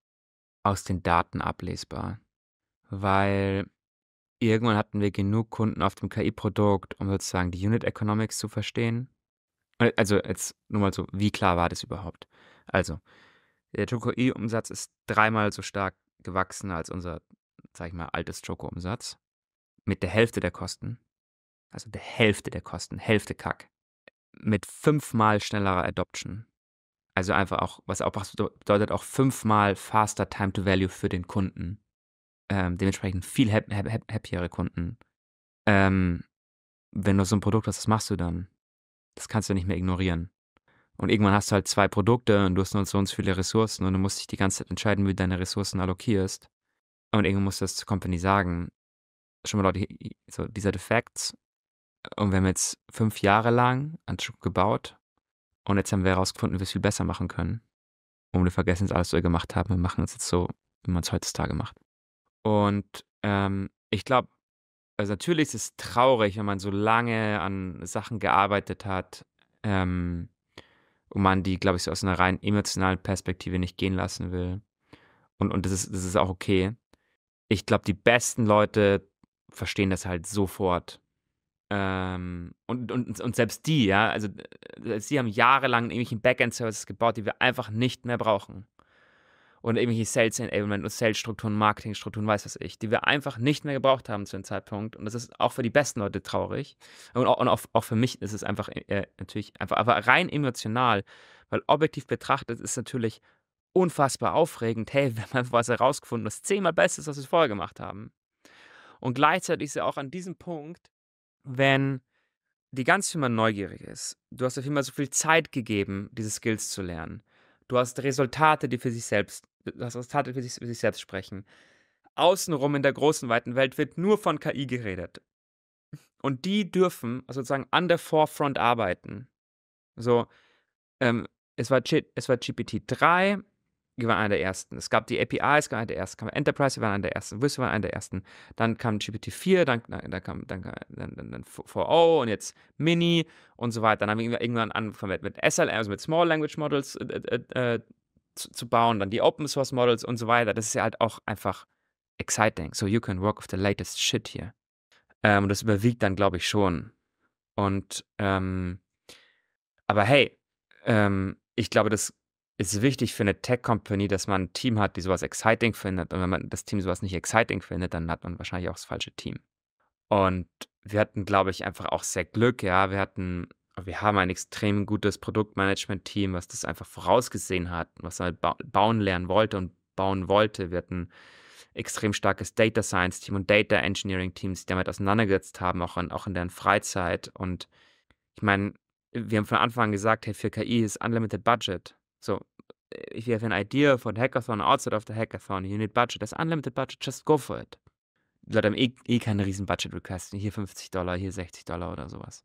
aus den Daten ablesbar, weil irgendwann hatten wir genug Kunden auf dem KI-Produkt, um sozusagen die Unit Economics zu verstehen. Äh, also jetzt nur mal so, wie klar war das überhaupt? Also, der KI-Umsatz ist dreimal so stark gewachsen als unser sag ich mal, altes Joko-Umsatz mit der Hälfte der Kosten, also der Hälfte der Kosten, Hälfte Kack, mit fünfmal schnellerer Adoption. Also einfach auch, was auch bedeutet, auch fünfmal faster Time to Value für den Kunden. Ähm, dementsprechend viel happ happ happiere Kunden. Ähm, wenn du so ein Produkt hast, was machst du dann? Das kannst du nicht mehr ignorieren. Und irgendwann hast du halt zwei Produkte und du hast nur so und so viele Ressourcen und du musst dich die ganze Zeit entscheiden, wie du deine Ressourcen allokierst. Und irgendwo muss das zur Company sagen, schon mal Leute, so dieser Defekt, und wir haben jetzt fünf Jahre lang an Schub gebaut und jetzt haben wir herausgefunden, wie wir es viel besser machen können. Und wir vergessen jetzt alles, was wir gemacht haben Wir machen es jetzt so, wie man es heutzutage macht. Und ähm, ich glaube, also natürlich ist es traurig, wenn man so lange an Sachen gearbeitet hat ähm, und man die, glaube ich, so aus einer rein emotionalen Perspektive nicht gehen lassen will. Und, und das, ist, das ist auch okay ich glaube, die besten Leute verstehen das halt sofort. Ähm, und, und, und selbst die, ja, also äh, sie haben jahrelang irgendwelchen Backend-Services gebaut, die wir einfach nicht mehr brauchen. Und irgendwelche Sales-Enablement und Sales-Strukturen, Marketing-Strukturen, weiß was ich, die wir einfach nicht mehr gebraucht haben zu dem Zeitpunkt. Und das ist auch für die besten Leute traurig. Und auch, und auch, auch für mich ist es einfach äh, natürlich einfach, aber rein emotional, weil objektiv betrachtet ist natürlich unfassbar aufregend. Hey, wir haben einfach was herausgefunden was zehnmal besser, ist, als wir es vorher gemacht haben. Und gleichzeitig ist ja auch an diesem Punkt, wenn die ganze Firma neugierig ist, du hast der Firma so viel Zeit gegeben, diese Skills zu lernen. Du hast Resultate, die für sich selbst, das Resultate für sich, für sich selbst sprechen. Außenrum in der großen, weiten Welt wird nur von KI geredet. Und die dürfen sozusagen an der Forefront arbeiten. So, ähm, es war, G es war GPT-3, wir waren einer der ersten. Es gab die APIs, wir waren einer der ersten. Kam Enterprise, wir waren einer der ersten. Wiss, wir waren einer der ersten. Dann kam GPT-4, dann, dann, kam dann, dann, dann, dann 4.0 und jetzt Mini und so weiter. Dann haben wir irgendwann angefangen mit, mit SLM, also mit Small Language Models äh äh, äh, äh, zu, zu, bauen, dann die Open Source Models und so weiter. Das ist ja halt auch einfach exciting. So you can work with the latest shit here. Ähm, das überwiegt dann, glaube ich, schon. Und, ähm, aber hey, ähm, ich glaube, das ist wichtig für eine Tech-Company, dass man ein Team hat, die sowas exciting findet. Und wenn man das Team sowas nicht exciting findet, dann hat man wahrscheinlich auch das falsche Team. Und wir hatten, glaube ich, einfach auch sehr Glück. Ja, wir hatten, wir haben ein extrem gutes Produktmanagement-Team, was das einfach vorausgesehen hat, was halt ba bauen lernen wollte und bauen wollte. Wir hatten extrem starkes Data Science Team und Data Engineering Teams, die damit auseinandergesetzt haben, auch in, auch in deren Freizeit. Und ich meine, wir haben von Anfang an gesagt, hey, für KI ist Unlimited Budget. So, if you have an idea for a hackathon outside of the hackathon, you need budget, there's unlimited budget, just go for it. Die Leute haben eh, eh keine riesen Budget-Requests. Hier 50 Dollar, hier 60 Dollar oder sowas.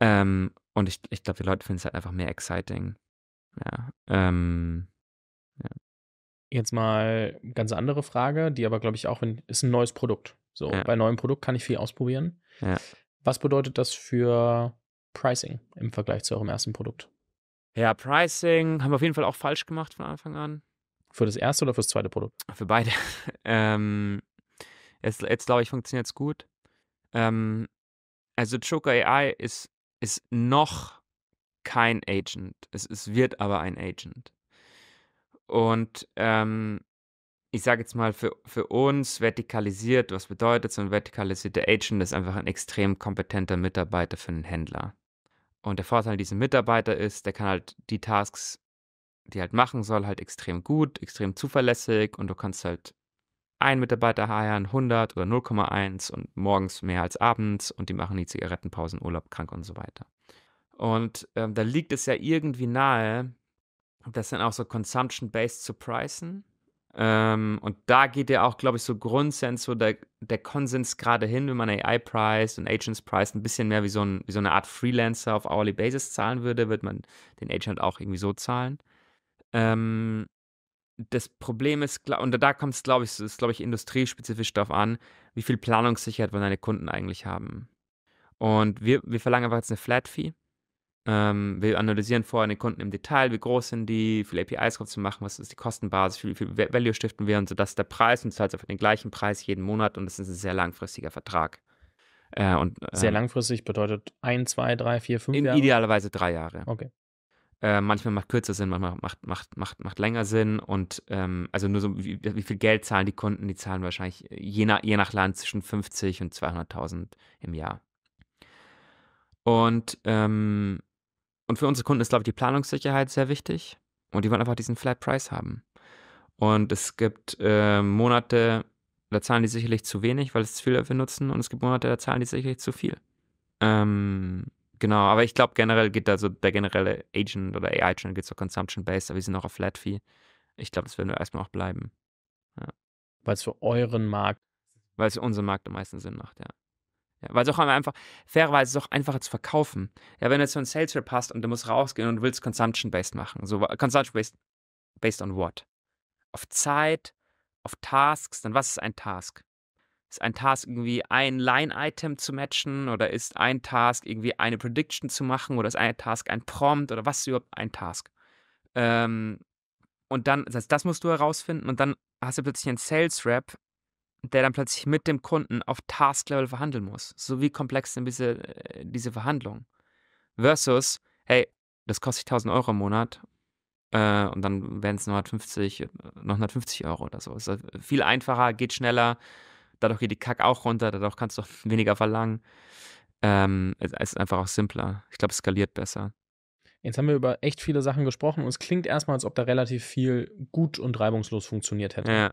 Ähm, und ich, ich glaube, die Leute finden es halt einfach mehr exciting. Ja, ähm, ja. Jetzt mal ganz andere Frage, die aber, glaube ich, auch, wenn, ist ein neues Produkt. So, ja. bei neuem Produkt kann ich viel ausprobieren. Was bedeutet das für Pricing im Vergleich zu eurem ersten Produkt? Ja, Pricing haben wir auf jeden Fall auch falsch gemacht von Anfang an. Für das erste oder für das zweite Produkt? Für beide. ähm, jetzt, jetzt glaube ich, funktioniert es gut. Ähm, also Joker AI ist, ist noch kein Agent. Es, es wird aber ein Agent. Und ähm, ich sage jetzt mal, für, für uns vertikalisiert, was bedeutet so ein vertikalisierter Agent, ist einfach ein extrem kompetenter Mitarbeiter für einen Händler. Und der Vorteil an diesem Mitarbeiter ist, der kann halt die Tasks, die er halt machen soll, halt extrem gut, extrem zuverlässig und du kannst halt einen Mitarbeiter heiraten, 100 oder 0,1 und morgens mehr als abends und die machen die Zigarettenpausen, Urlaub, krank und so weiter. Und ähm, da liegt es ja irgendwie nahe, das dann auch so consumption-based zu pricen ähm, und da geht ja auch, glaube ich, so grundsätzlich so der, der Konsens gerade hin, wenn man AI Price und Agents Price ein bisschen mehr wie so, ein, wie so eine Art Freelancer auf Hourly Basis zahlen würde, wird man den Agent auch irgendwie so zahlen. Ähm, das Problem ist, und da kommt es, glaube ich, ist, glaube ich, industriespezifisch darauf an, wie viel Planungssicherheit wollen deine Kunden eigentlich haben. Und wir, wir verlangen einfach jetzt eine Flat Fee. Ähm, wir analysieren vorher den Kunden im Detail, wie groß sind die, wie viele APIs kannst zu machen, was ist die Kostenbasis, wie viel Value stiften wir und so, dass der Preis und zahlt zahlst einfach den gleichen Preis jeden Monat und das ist ein sehr langfristiger Vertrag. Äh, und, äh, sehr ähm, langfristig bedeutet ein, zwei, drei, vier, fünf Jahre? Idealerweise drei Jahre. Okay. Äh, manchmal macht kürzer Sinn, manchmal macht, macht, macht, macht länger Sinn. Und ähm, also nur so, wie, wie, viel Geld zahlen die Kunden? Die zahlen wahrscheinlich je nach, je nach Land zwischen 50 und 200.000 im Jahr. Und ähm, und für unsere Kunden ist, glaube ich, die Planungssicherheit sehr wichtig. Und die wollen einfach diesen Flat Price haben. Und es gibt äh, Monate, da zahlen die sicherlich zu wenig, weil es zu viel dafür nutzen. Und es gibt Monate, da zahlen die sicherlich zu viel. Ähm, genau, aber ich glaube, generell geht da so der generelle Agent oder AI-Channel geht so Consumption-Based, aber wir sind auch auf Flat Fee. Ich glaube, das werden wir erstmal auch bleiben. Ja. Weil es für euren Markt. Weil es für unseren Markt am meisten Sinn macht, ja. Ja, weil es auch einfach, fairerweise ist auch einfacher zu verkaufen. Ja, wenn du jetzt so ein Sales Rep hast und du musst rausgehen und du willst Consumption-Based machen. So, Consumption-Based, based on what? Auf Zeit, auf Tasks, dann was ist ein Task? Ist ein Task irgendwie ein Line-Item zu matchen oder ist ein Task irgendwie eine Prediction zu machen oder ist ein Task ein Prompt oder was ist überhaupt ein Task? Ähm, und dann, das, heißt, das musst du herausfinden und dann hast du plötzlich einen Sales Rep, der dann plötzlich mit dem Kunden auf Task-Level verhandeln muss. So wie komplex sind diese, äh, diese Verhandlungen. Versus, hey, das kostet 1000 Euro im Monat äh, und dann wären es 950, 950 äh, Euro oder so. Ist also viel einfacher, geht schneller, dadurch geht die Kack auch runter, dadurch kannst du weniger verlangen. Ähm, es ist einfach auch simpler. Ich glaube, es skaliert besser. Jetzt haben wir über echt viele Sachen gesprochen und es klingt erstmal, als ob da relativ viel gut und reibungslos funktioniert hätte. Ja.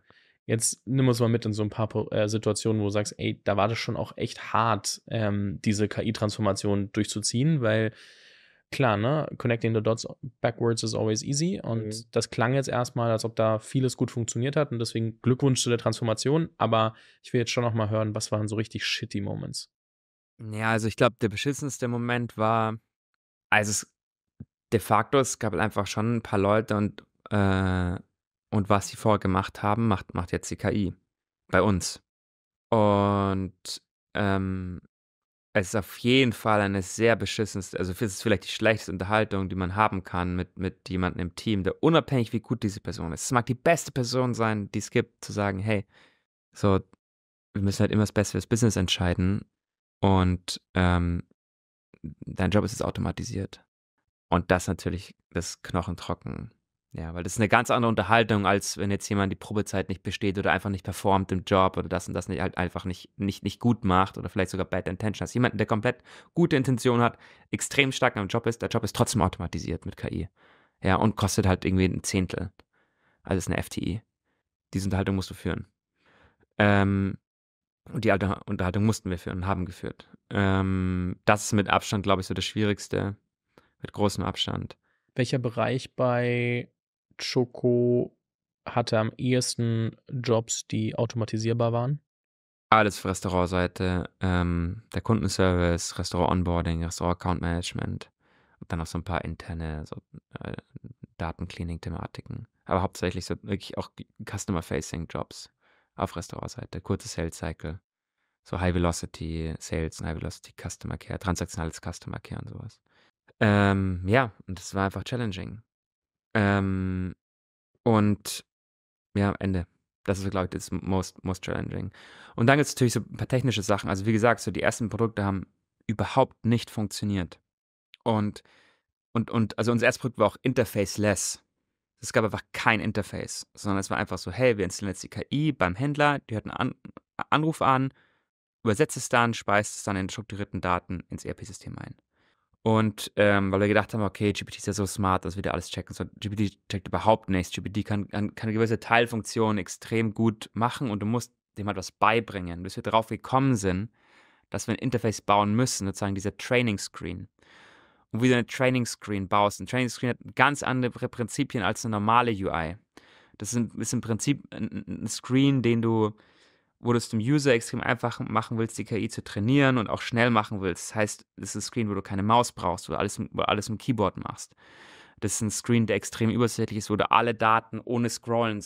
Jetzt nimm uns mal mit in so ein paar äh, Situationen, wo du sagst, ey, da war das schon auch echt hart, ähm, diese KI-Transformation durchzuziehen, weil klar, ne, connecting the dots backwards is always easy. Und mhm. das klang jetzt erstmal, als ob da vieles gut funktioniert hat. Und deswegen Glückwunsch zu der Transformation. Aber ich will jetzt schon nochmal hören, was waren so richtig shitty Moments? Ja, also ich glaube, der beschissenste Moment war, also es, de facto, es gab halt einfach schon ein paar Leute und äh, und was sie vorher gemacht haben, macht, macht jetzt die KI. Bei uns. Und ähm, es ist auf jeden Fall eine sehr beschissenste, also es ist vielleicht die schlechteste Unterhaltung, die man haben kann mit, mit jemandem im Team, der unabhängig, wie gut diese Person ist. Es mag die beste Person sein, die es gibt, zu sagen, hey, so, wir müssen halt immer das Beste fürs Business entscheiden und ähm, dein Job ist jetzt automatisiert. Und das natürlich, das Knochentrocken ja, weil das ist eine ganz andere Unterhaltung, als wenn jetzt jemand die Probezeit nicht besteht oder einfach nicht performt im Job oder das und das nicht, halt einfach nicht, nicht, nicht gut macht oder vielleicht sogar Bad Intention. hat. jemanden, der komplett gute Intention hat, extrem stark am Job ist, der Job ist trotzdem automatisiert mit KI. Ja, und kostet halt irgendwie ein Zehntel. Also ist eine FTI. Diese Unterhaltung musst du führen. Ähm, und die alte Unterhaltung mussten wir führen und haben geführt. Ähm, das ist mit Abstand, glaube ich, so das Schwierigste. Mit großem Abstand. Welcher Bereich bei Choco hatte am ehesten Jobs, die automatisierbar waren? Alles auf Restaurantseite, ähm, der Kundenservice, Restaurant-Onboarding, Restaurant-Account-Management und dann noch so ein paar interne so, äh, Datencleaning-Thematiken. Aber hauptsächlich so wirklich auch Customer-Facing-Jobs auf Restaurantseite, kurze Sales-Cycle, so High-Velocity-Sales und High-Velocity-Customer-Care, transaktionales Customer-Care und sowas. Ähm, ja, und das war einfach challenging. Ähm, und ja, Ende. Das ist, glaube ich, das most, most challenging. Und dann gibt es natürlich so ein paar technische Sachen. Also, wie gesagt, so die ersten Produkte haben überhaupt nicht funktioniert. Und, und, und also unser erstes Produkt war auch interfaceless. Es gab einfach kein Interface, sondern es war einfach so, hey, wir installieren jetzt die KI beim Händler, die hört einen An Anruf an, übersetzt es dann, speist es dann in strukturierten Daten ins ERP-System ein. Und ähm, weil wir gedacht haben, okay, GPT ist ja so smart, dass wir da alles checken. So, GPT checkt überhaupt nichts. GPT kann, kann, kann gewisse Teilfunktionen extrem gut machen und du musst dem halt was beibringen. Bis wir darauf gekommen sind, dass wir ein Interface bauen müssen, sozusagen dieser Training Screen. Und wie du eine Training Screen baust. Ein Training Screen hat ganz andere Prinzipien als eine normale UI. Das ist, im Prinzip ein Screen, den du wo du es dem User extrem einfach machen willst, die KI zu trainieren und auch schnell machen willst. Das heißt, das ist ein Screen, wo du keine Maus brauchst, wo du alles, wo alles im Keyboard machst. Das ist ein Screen, der extrem übersichtlich ist, wo du alle Daten ohne Scrollen,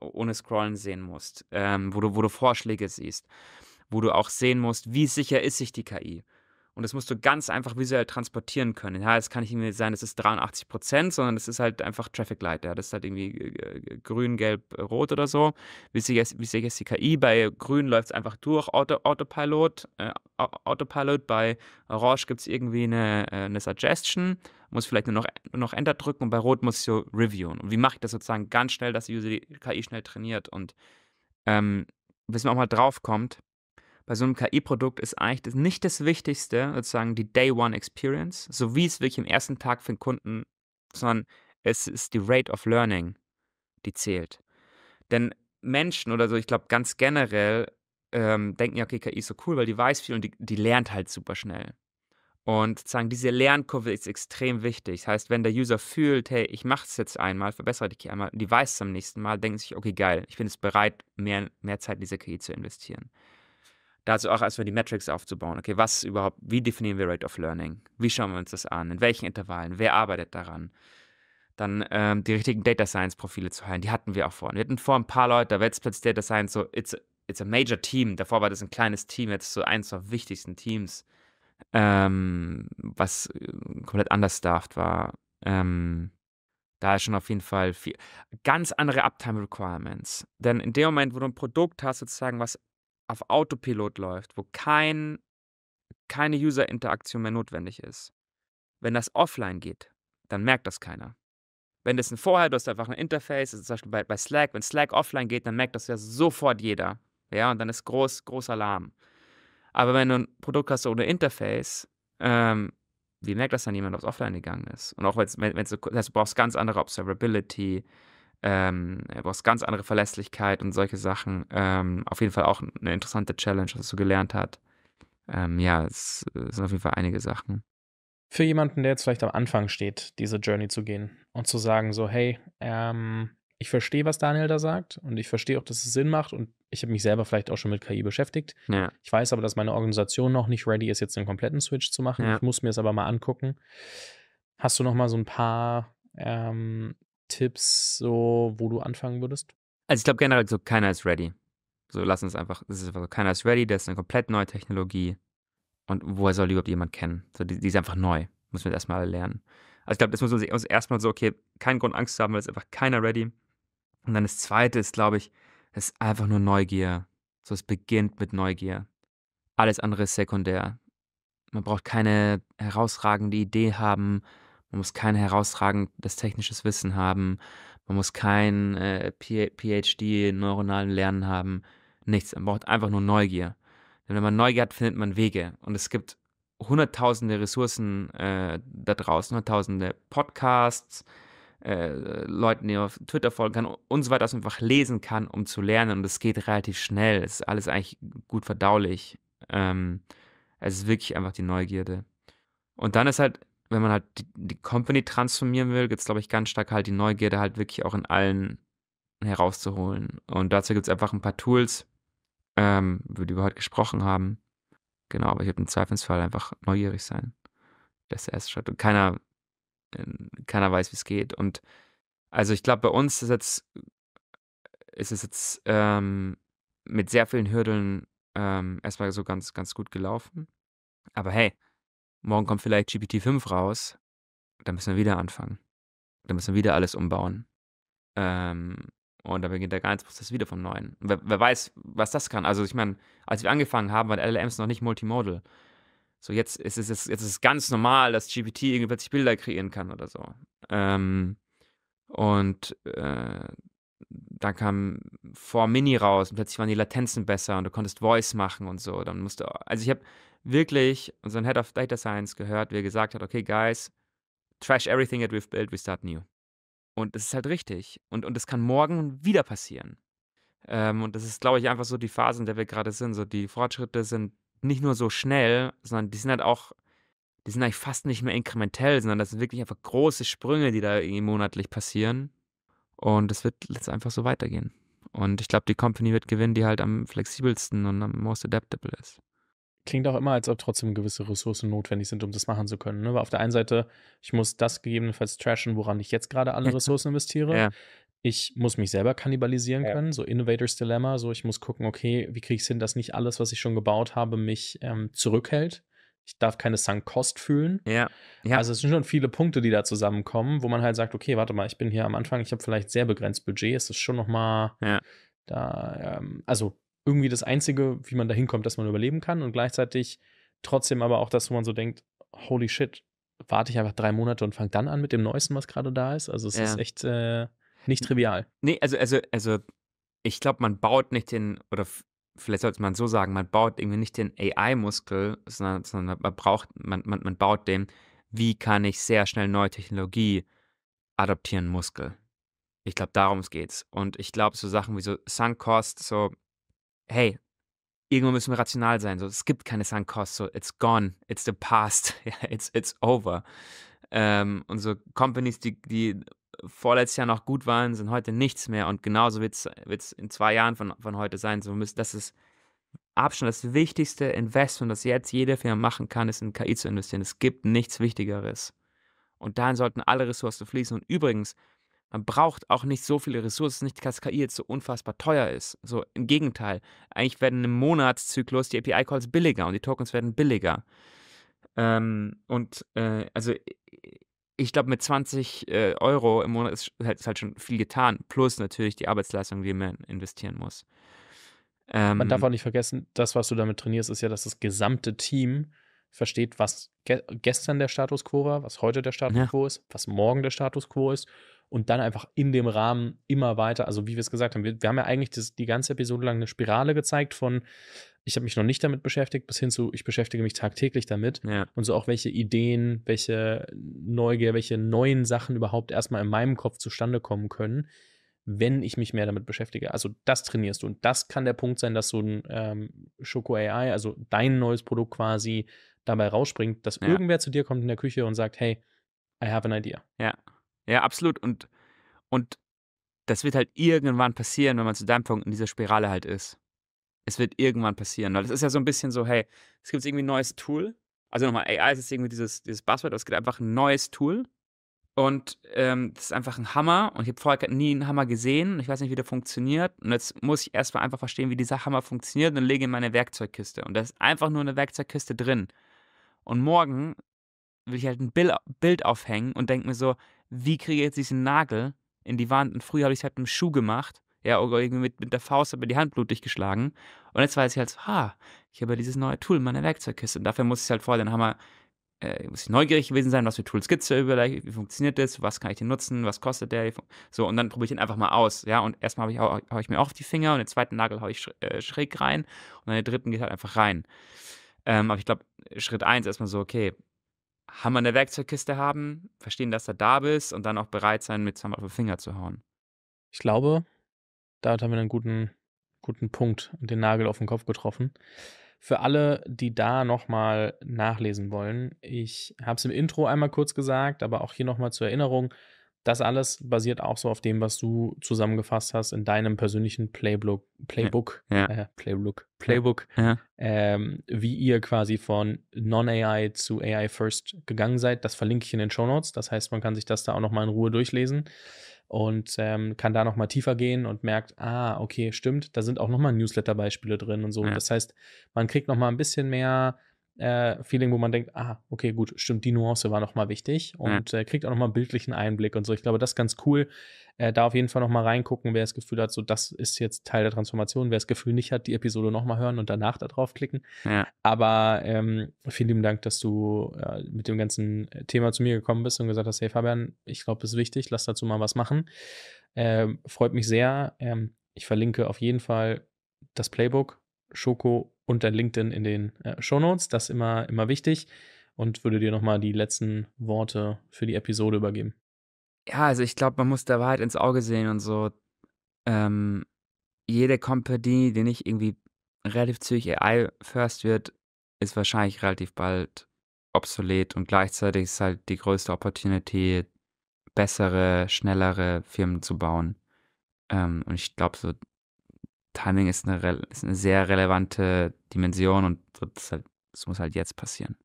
ohne Scrollen sehen musst, ähm, wo, du, wo du Vorschläge siehst, wo du auch sehen musst, wie sicher ist sich die KI. Und das musst du ganz einfach visuell transportieren können. Ja, jetzt kann ich irgendwie sein, das ist 83 Prozent, sondern das ist halt einfach Traffic Light. Ja. Das ist halt irgendwie äh, äh, grün, gelb, rot oder so. Wie sehe ich jetzt die KI? Bei grün läuft es einfach durch, Auto, Autopilot. Äh, Autopilot. Bei orange gibt es irgendwie eine, äh, eine Suggestion. Muss vielleicht nur noch, nur noch Enter drücken und bei rot muss ich so reviewen. Und wie mache ich das sozusagen ganz schnell, dass die KI schnell trainiert und ähm, bis man auch mal drauf kommt, bei so einem KI-Produkt ist eigentlich das, nicht das Wichtigste, sozusagen die Day-One-Experience, so wie es wirklich im ersten Tag für den Kunden, sondern es ist die Rate of Learning, die zählt. Denn Menschen oder so, ich glaube ganz generell, ähm, denken ja, okay, KI ist so cool, weil die weiß viel und die, die lernt halt super schnell. Und sozusagen diese Lernkurve ist extrem wichtig. Das heißt, wenn der User fühlt, hey, ich mache es jetzt einmal, verbessere die KI einmal, die weiß es am nächsten Mal, denken sich, okay, geil, ich bin jetzt bereit, mehr, mehr Zeit in diese KI zu investieren dazu auch erstmal die Metrics aufzubauen. Okay, was überhaupt, wie definieren wir Rate of Learning? Wie schauen wir uns das an? In welchen Intervallen? Wer arbeitet daran? Dann ähm, die richtigen Data Science Profile zu heilen. Die hatten wir auch vorhin. Wir hatten vor ein paar Leute, da wird jetzt plötzlich Data Science so, it's, it's a major team. Davor war das ein kleines Team, jetzt so eins der wichtigsten Teams, ähm, was äh, komplett understaffed war. Ähm, da ist schon auf jeden Fall viel, ganz andere Uptime Requirements. Denn in dem Moment, wo du ein Produkt hast, sozusagen, was auf Autopilot läuft, wo kein, keine User-Interaktion mehr notwendig ist, wenn das offline geht, dann merkt das keiner. Wenn das ein Vorher, du hast einfach ein Interface, das ist zum Beispiel bei, bei Slack, wenn Slack offline geht, dann merkt das ja sofort jeder. Ja, und dann ist groß, groß Alarm. Aber wenn du ein Produkt hast ohne Interface, ähm, wie merkt das dann jemand, ob es offline gegangen ist? Und auch wenn, wenn's, das heißt, du brauchst ganz andere Observability, ähm, du äh, brauchst ganz andere Verlässlichkeit und solche Sachen. Ähm, auf jeden Fall auch eine interessante Challenge, was du gelernt hast. Ähm, ja, es, es äh, sind auf jeden Fall einige Sachen. Für jemanden, der jetzt vielleicht am Anfang steht, diese Journey zu gehen und zu sagen, so, hey, ähm, ich verstehe, was Daniel da sagt und ich verstehe auch, dass es Sinn macht und ich habe mich selber vielleicht auch schon mit KI beschäftigt. Ja. Ich weiß aber, dass meine Organisation noch nicht ready ist, jetzt einen kompletten Switch zu machen. Ja. Ich muss mir es aber mal angucken. Hast du noch mal so ein paar ähm, Tipps, so, wo du anfangen würdest? Also ich glaube generell so, keiner ist ready. So, lass uns einfach, das ist einfach so, keiner ist ready, das ist eine komplett neue Technologie. Und woher soll überhaupt jemand kennen? So, die, die ist einfach neu. Müssen wir das erstmal alle lernen. Also ich glaube, das muss man sich erstmal so, okay, keinen Grund Angst zu haben, weil es einfach keiner ready. Und dann das zweite ist, glaube ich, es ist einfach nur Neugier. So, es beginnt mit Neugier. Alles andere ist sekundär. Man braucht keine herausragende Idee haben, man muss kein herausragendes technisches Wissen haben. Man muss kein äh, PhD in neuronalen Lernen haben. Nichts. Man braucht einfach nur Neugier. Denn wenn man Neugier hat, findet man Wege. Und es gibt hunderttausende Ressourcen äh, da draußen, hunderttausende Podcasts, äh, Leuten, die auf Twitter folgen kann und so weiter, dass man einfach lesen kann, um zu lernen. Und es geht relativ schnell. Es ist alles eigentlich gut verdaulich. Ähm, es ist wirklich einfach die Neugierde. Und dann ist halt wenn man halt die, die Company transformieren will, gibt es, glaube ich, ganz stark halt die Neugierde, halt wirklich auch in allen herauszuholen. Und dazu gibt es einfach ein paar Tools, ähm, über die wir heute gesprochen haben. Genau, aber ich würde im Zweifelsfall einfach neugierig sein. Das ist der erste Schritt. Und keiner, ähm, keiner weiß, wie es geht. Und also ich glaube, bei uns ist jetzt, ist es jetzt ähm, mit sehr vielen Hürdeln ähm, erstmal so ganz, ganz gut gelaufen. Aber hey, Morgen kommt vielleicht GPT-5 raus. Dann müssen wir wieder anfangen. Dann müssen wir wieder alles umbauen. Ähm, und dann beginnt der ganze Prozess wieder vom Neuen. Wer, wer, weiß, was das kann. Also ich meine, als wir angefangen haben, waren LLMs noch nicht multimodal. So jetzt ist es, jetzt ist es ganz normal, dass GPT irgendwie plötzlich Bilder kreieren kann oder so. Ähm, und äh, dann kam vor Mini raus und plötzlich waren die Latenzen besser und du konntest Voice machen und so. Dann musste, also ich habe wirklich unseren Head of Data Science gehört, wie er gesagt hat, okay, guys, trash everything that we've built, we start new. Und das ist halt richtig. Und, und das kann morgen wieder passieren. Ähm, und das ist, glaube ich, einfach so die Phase, in der wir gerade sind. So die Fortschritte sind nicht nur so schnell, sondern die sind halt auch, die sind eigentlich fast nicht mehr inkrementell, sondern das sind wirklich einfach große Sprünge, die da irgendwie monatlich passieren. Und es wird jetzt einfach so weitergehen. Und ich glaube, die Company wird gewinnen, die halt am flexibelsten und am most adaptable ist klingt auch immer, als ob trotzdem gewisse Ressourcen notwendig sind, um das machen zu können. Ne? Weil auf der einen Seite, ich muss das gegebenenfalls trashen, woran ich jetzt gerade alle Ressourcen investiere. Ja. Ich muss mich selber kannibalisieren ja. können, so Innovators Dilemma, so ich muss gucken, okay, wie kriege ich es hin, dass nicht alles, was ich schon gebaut habe, mich ähm, zurückhält. Ich darf keine sunk cost fühlen. Ja. ja. Also es sind schon viele Punkte, die da zusammenkommen, wo man halt sagt, okay, warte mal, ich bin hier am Anfang, ich habe vielleicht sehr begrenzt Budget, es ist schon noch mal da, ähm, also irgendwie das Einzige, wie man da hinkommt, dass man überleben kann und gleichzeitig trotzdem aber auch das, wo man so denkt, holy shit, warte ich einfach drei Monate und fange dann an mit dem Neuesten, was gerade da ist. Also es ja. ist echt äh, nicht trivial. Nee, also, also, also ich glaube, man baut nicht den, oder vielleicht sollte man so sagen, man baut irgendwie nicht den AI-Muskel, sondern, sondern, man braucht, man, man, man baut den, wie kann ich sehr schnell neue Technologie adoptieren Muskel. Ich glaube, darum geht's. Und ich glaube, so Sachen wie so Sunk Cost, so hey, irgendwann müssen wir rational sein. So, es gibt keine Sunk Cost. So, it's gone. It's the past. it's, it's over. Ähm, und so Companies, die, die vorletztes Jahr noch gut waren, sind heute nichts mehr. Und genauso wird es in zwei Jahren von, von heute sein. So müssen, das ist Abstand, das wichtigste Investment, das jetzt jede Firma machen kann, ist in KI zu investieren. Es gibt nichts Wichtigeres. Und dahin sollten alle Ressourcen fließen. Und übrigens, man braucht auch nicht so viele Ressourcen, nicht dass jetzt so unfassbar teuer ist. So im Gegenteil, eigentlich werden im Monatszyklus die API-Calls billiger und die Tokens werden billiger. Ähm, und äh, also ich glaube, mit 20 äh, Euro im Monat ist, halt, ist, halt schon viel getan, plus natürlich die Arbeitsleistung, die man investieren muss. Ähm, man darf ähm. auch nicht vergessen, das, was du damit trainierst, ist ja, dass das gesamte Team versteht, was ge gestern der Status quo war, was heute der Status ja. quo ist, was morgen der Status quo ist und dann einfach in dem Rahmen immer weiter, also wie wir es gesagt haben, wir, wir haben ja eigentlich das, die ganze Episode lang eine Spirale gezeigt von, ich habe mich noch nicht damit beschäftigt, bis hin zu, ich beschäftige mich tagtäglich damit ja. und so auch welche Ideen, welche Neugier, welche neuen Sachen überhaupt erstmal in meinem Kopf zustande kommen können, wenn ich mich mehr damit beschäftige. Also das trainierst du und das kann der Punkt sein, dass so ein ähm, Schoko AI, also dein neues Produkt quasi dabei rausspringt, dass ja. irgendwer zu dir kommt in der Küche und sagt, hey, I have an idea. Ja. Ja, absolut. Und, und das wird halt irgendwann passieren, wenn man zu deinem Punkt in dieser Spirale halt ist. Es wird irgendwann passieren. Weil das ist ja so ein bisschen so, hey, es gibt irgendwie ein neues Tool. Also nochmal, AI ist jetzt irgendwie dieses, dieses Buzzword, aber es gibt einfach ein neues Tool. Und ähm, das ist einfach ein Hammer. Und ich habe vorher nie einen Hammer gesehen. Und ich weiß nicht, wie der funktioniert. Und jetzt muss ich erstmal einfach verstehen, wie dieser Hammer funktioniert. Und lege ihn in meine Werkzeugkiste. Und da ist einfach nur eine Werkzeugkiste drin. Und morgen will ich halt ein Bild aufhängen und denke mir so, wie kriege ich jetzt diesen Nagel in die Wand? Und früher habe ich es halt mit dem Schuh gemacht. Ja, oder irgendwie mit, mit der Faust habe ich die Hand blutig geschlagen. Und jetzt weiß ich halt, so, ha, ich habe ja dieses neue Tool in meiner Werkzeugkiste. Und dafür muss ich halt vorher den Hammer, äh, muss ich neugierig gewesen sein, was für Tools gibt es da überall, wie funktioniert das, was kann ich den nutzen, was kostet der? So, und dann probiere ich den einfach mal aus. Ja, und erstmal ich, hau, hau ich mir auf die Finger und den zweiten Nagel haue ich äh, schräg rein und dann den dritten geht halt einfach rein. Ähm, aber ich glaube, Schritt 1 erstmal so, okay, Hammer in der Werkzeugkiste haben, verstehen, dass du da bist und dann auch bereit sein, mit Sam auf den Finger zu hauen. Ich glaube, da haben wir einen guten, guten Punkt und den Nagel auf den Kopf getroffen. Für alle, die da nochmal nachlesen wollen, ich habe es im Intro einmal kurz gesagt, aber auch hier nochmal zur Erinnerung das alles basiert auch so auf dem, was du zusammengefasst hast in deinem persönlichen Playbook, Playbook, ja. äh, Playbook, Playbook, ja. ähm, wie ihr quasi von Non-AI zu AI First gegangen seid. Das verlinke ich in den Show Notes. Das heißt, man kann sich das da auch nochmal in Ruhe durchlesen und ähm, kann da nochmal tiefer gehen und merkt, ah, okay, stimmt, da sind auch nochmal Newsletter-Beispiele drin und so. Ja. Das heißt, man kriegt nochmal ein bisschen mehr äh, Feeling, wo man denkt, ah, okay, gut, stimmt, die Nuance war nochmal wichtig mhm. und mhm. äh, kriegt auch nochmal einen bildlichen Einblick und so. Ich glaube, das ist ganz cool. Äh, da auf jeden Fall nochmal reingucken, wer das Gefühl hat, so das ist jetzt Teil der Transformation. Wer das Gefühl nicht hat, die Episode nochmal hören und danach da draufklicken. Ja. Aber ähm, vielen lieben Dank, dass du äh, mit dem ganzen äh, Thema zu mir gekommen bist und gesagt hast, hey Fabian, ich glaube, das ist wichtig, lass dazu mal was machen. Ähm, freut mich sehr. Ähm, ich verlinke auf jeden Fall das Playbook, Schoko und dein LinkedIn in den äh, Show Notes. Das immer, immer wichtig. Und würde dir nochmal die letzten Worte für die Episode übergeben. Ja, also ich glaube, man muss der Wahrheit ins Auge sehen und so. Ähm, jede Company, die nicht irgendwie relativ zügig AI first wird, ist wahrscheinlich relativ bald obsolet und gleichzeitig ist halt die größte Opportunity, bessere, schnellere Firmen zu bauen. Ähm, und ich glaube, so Timing ist eine, ist eine sehr relevante Dimension und es halt, muss halt jetzt passieren.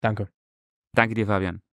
Danke. Danke dir, Fabian.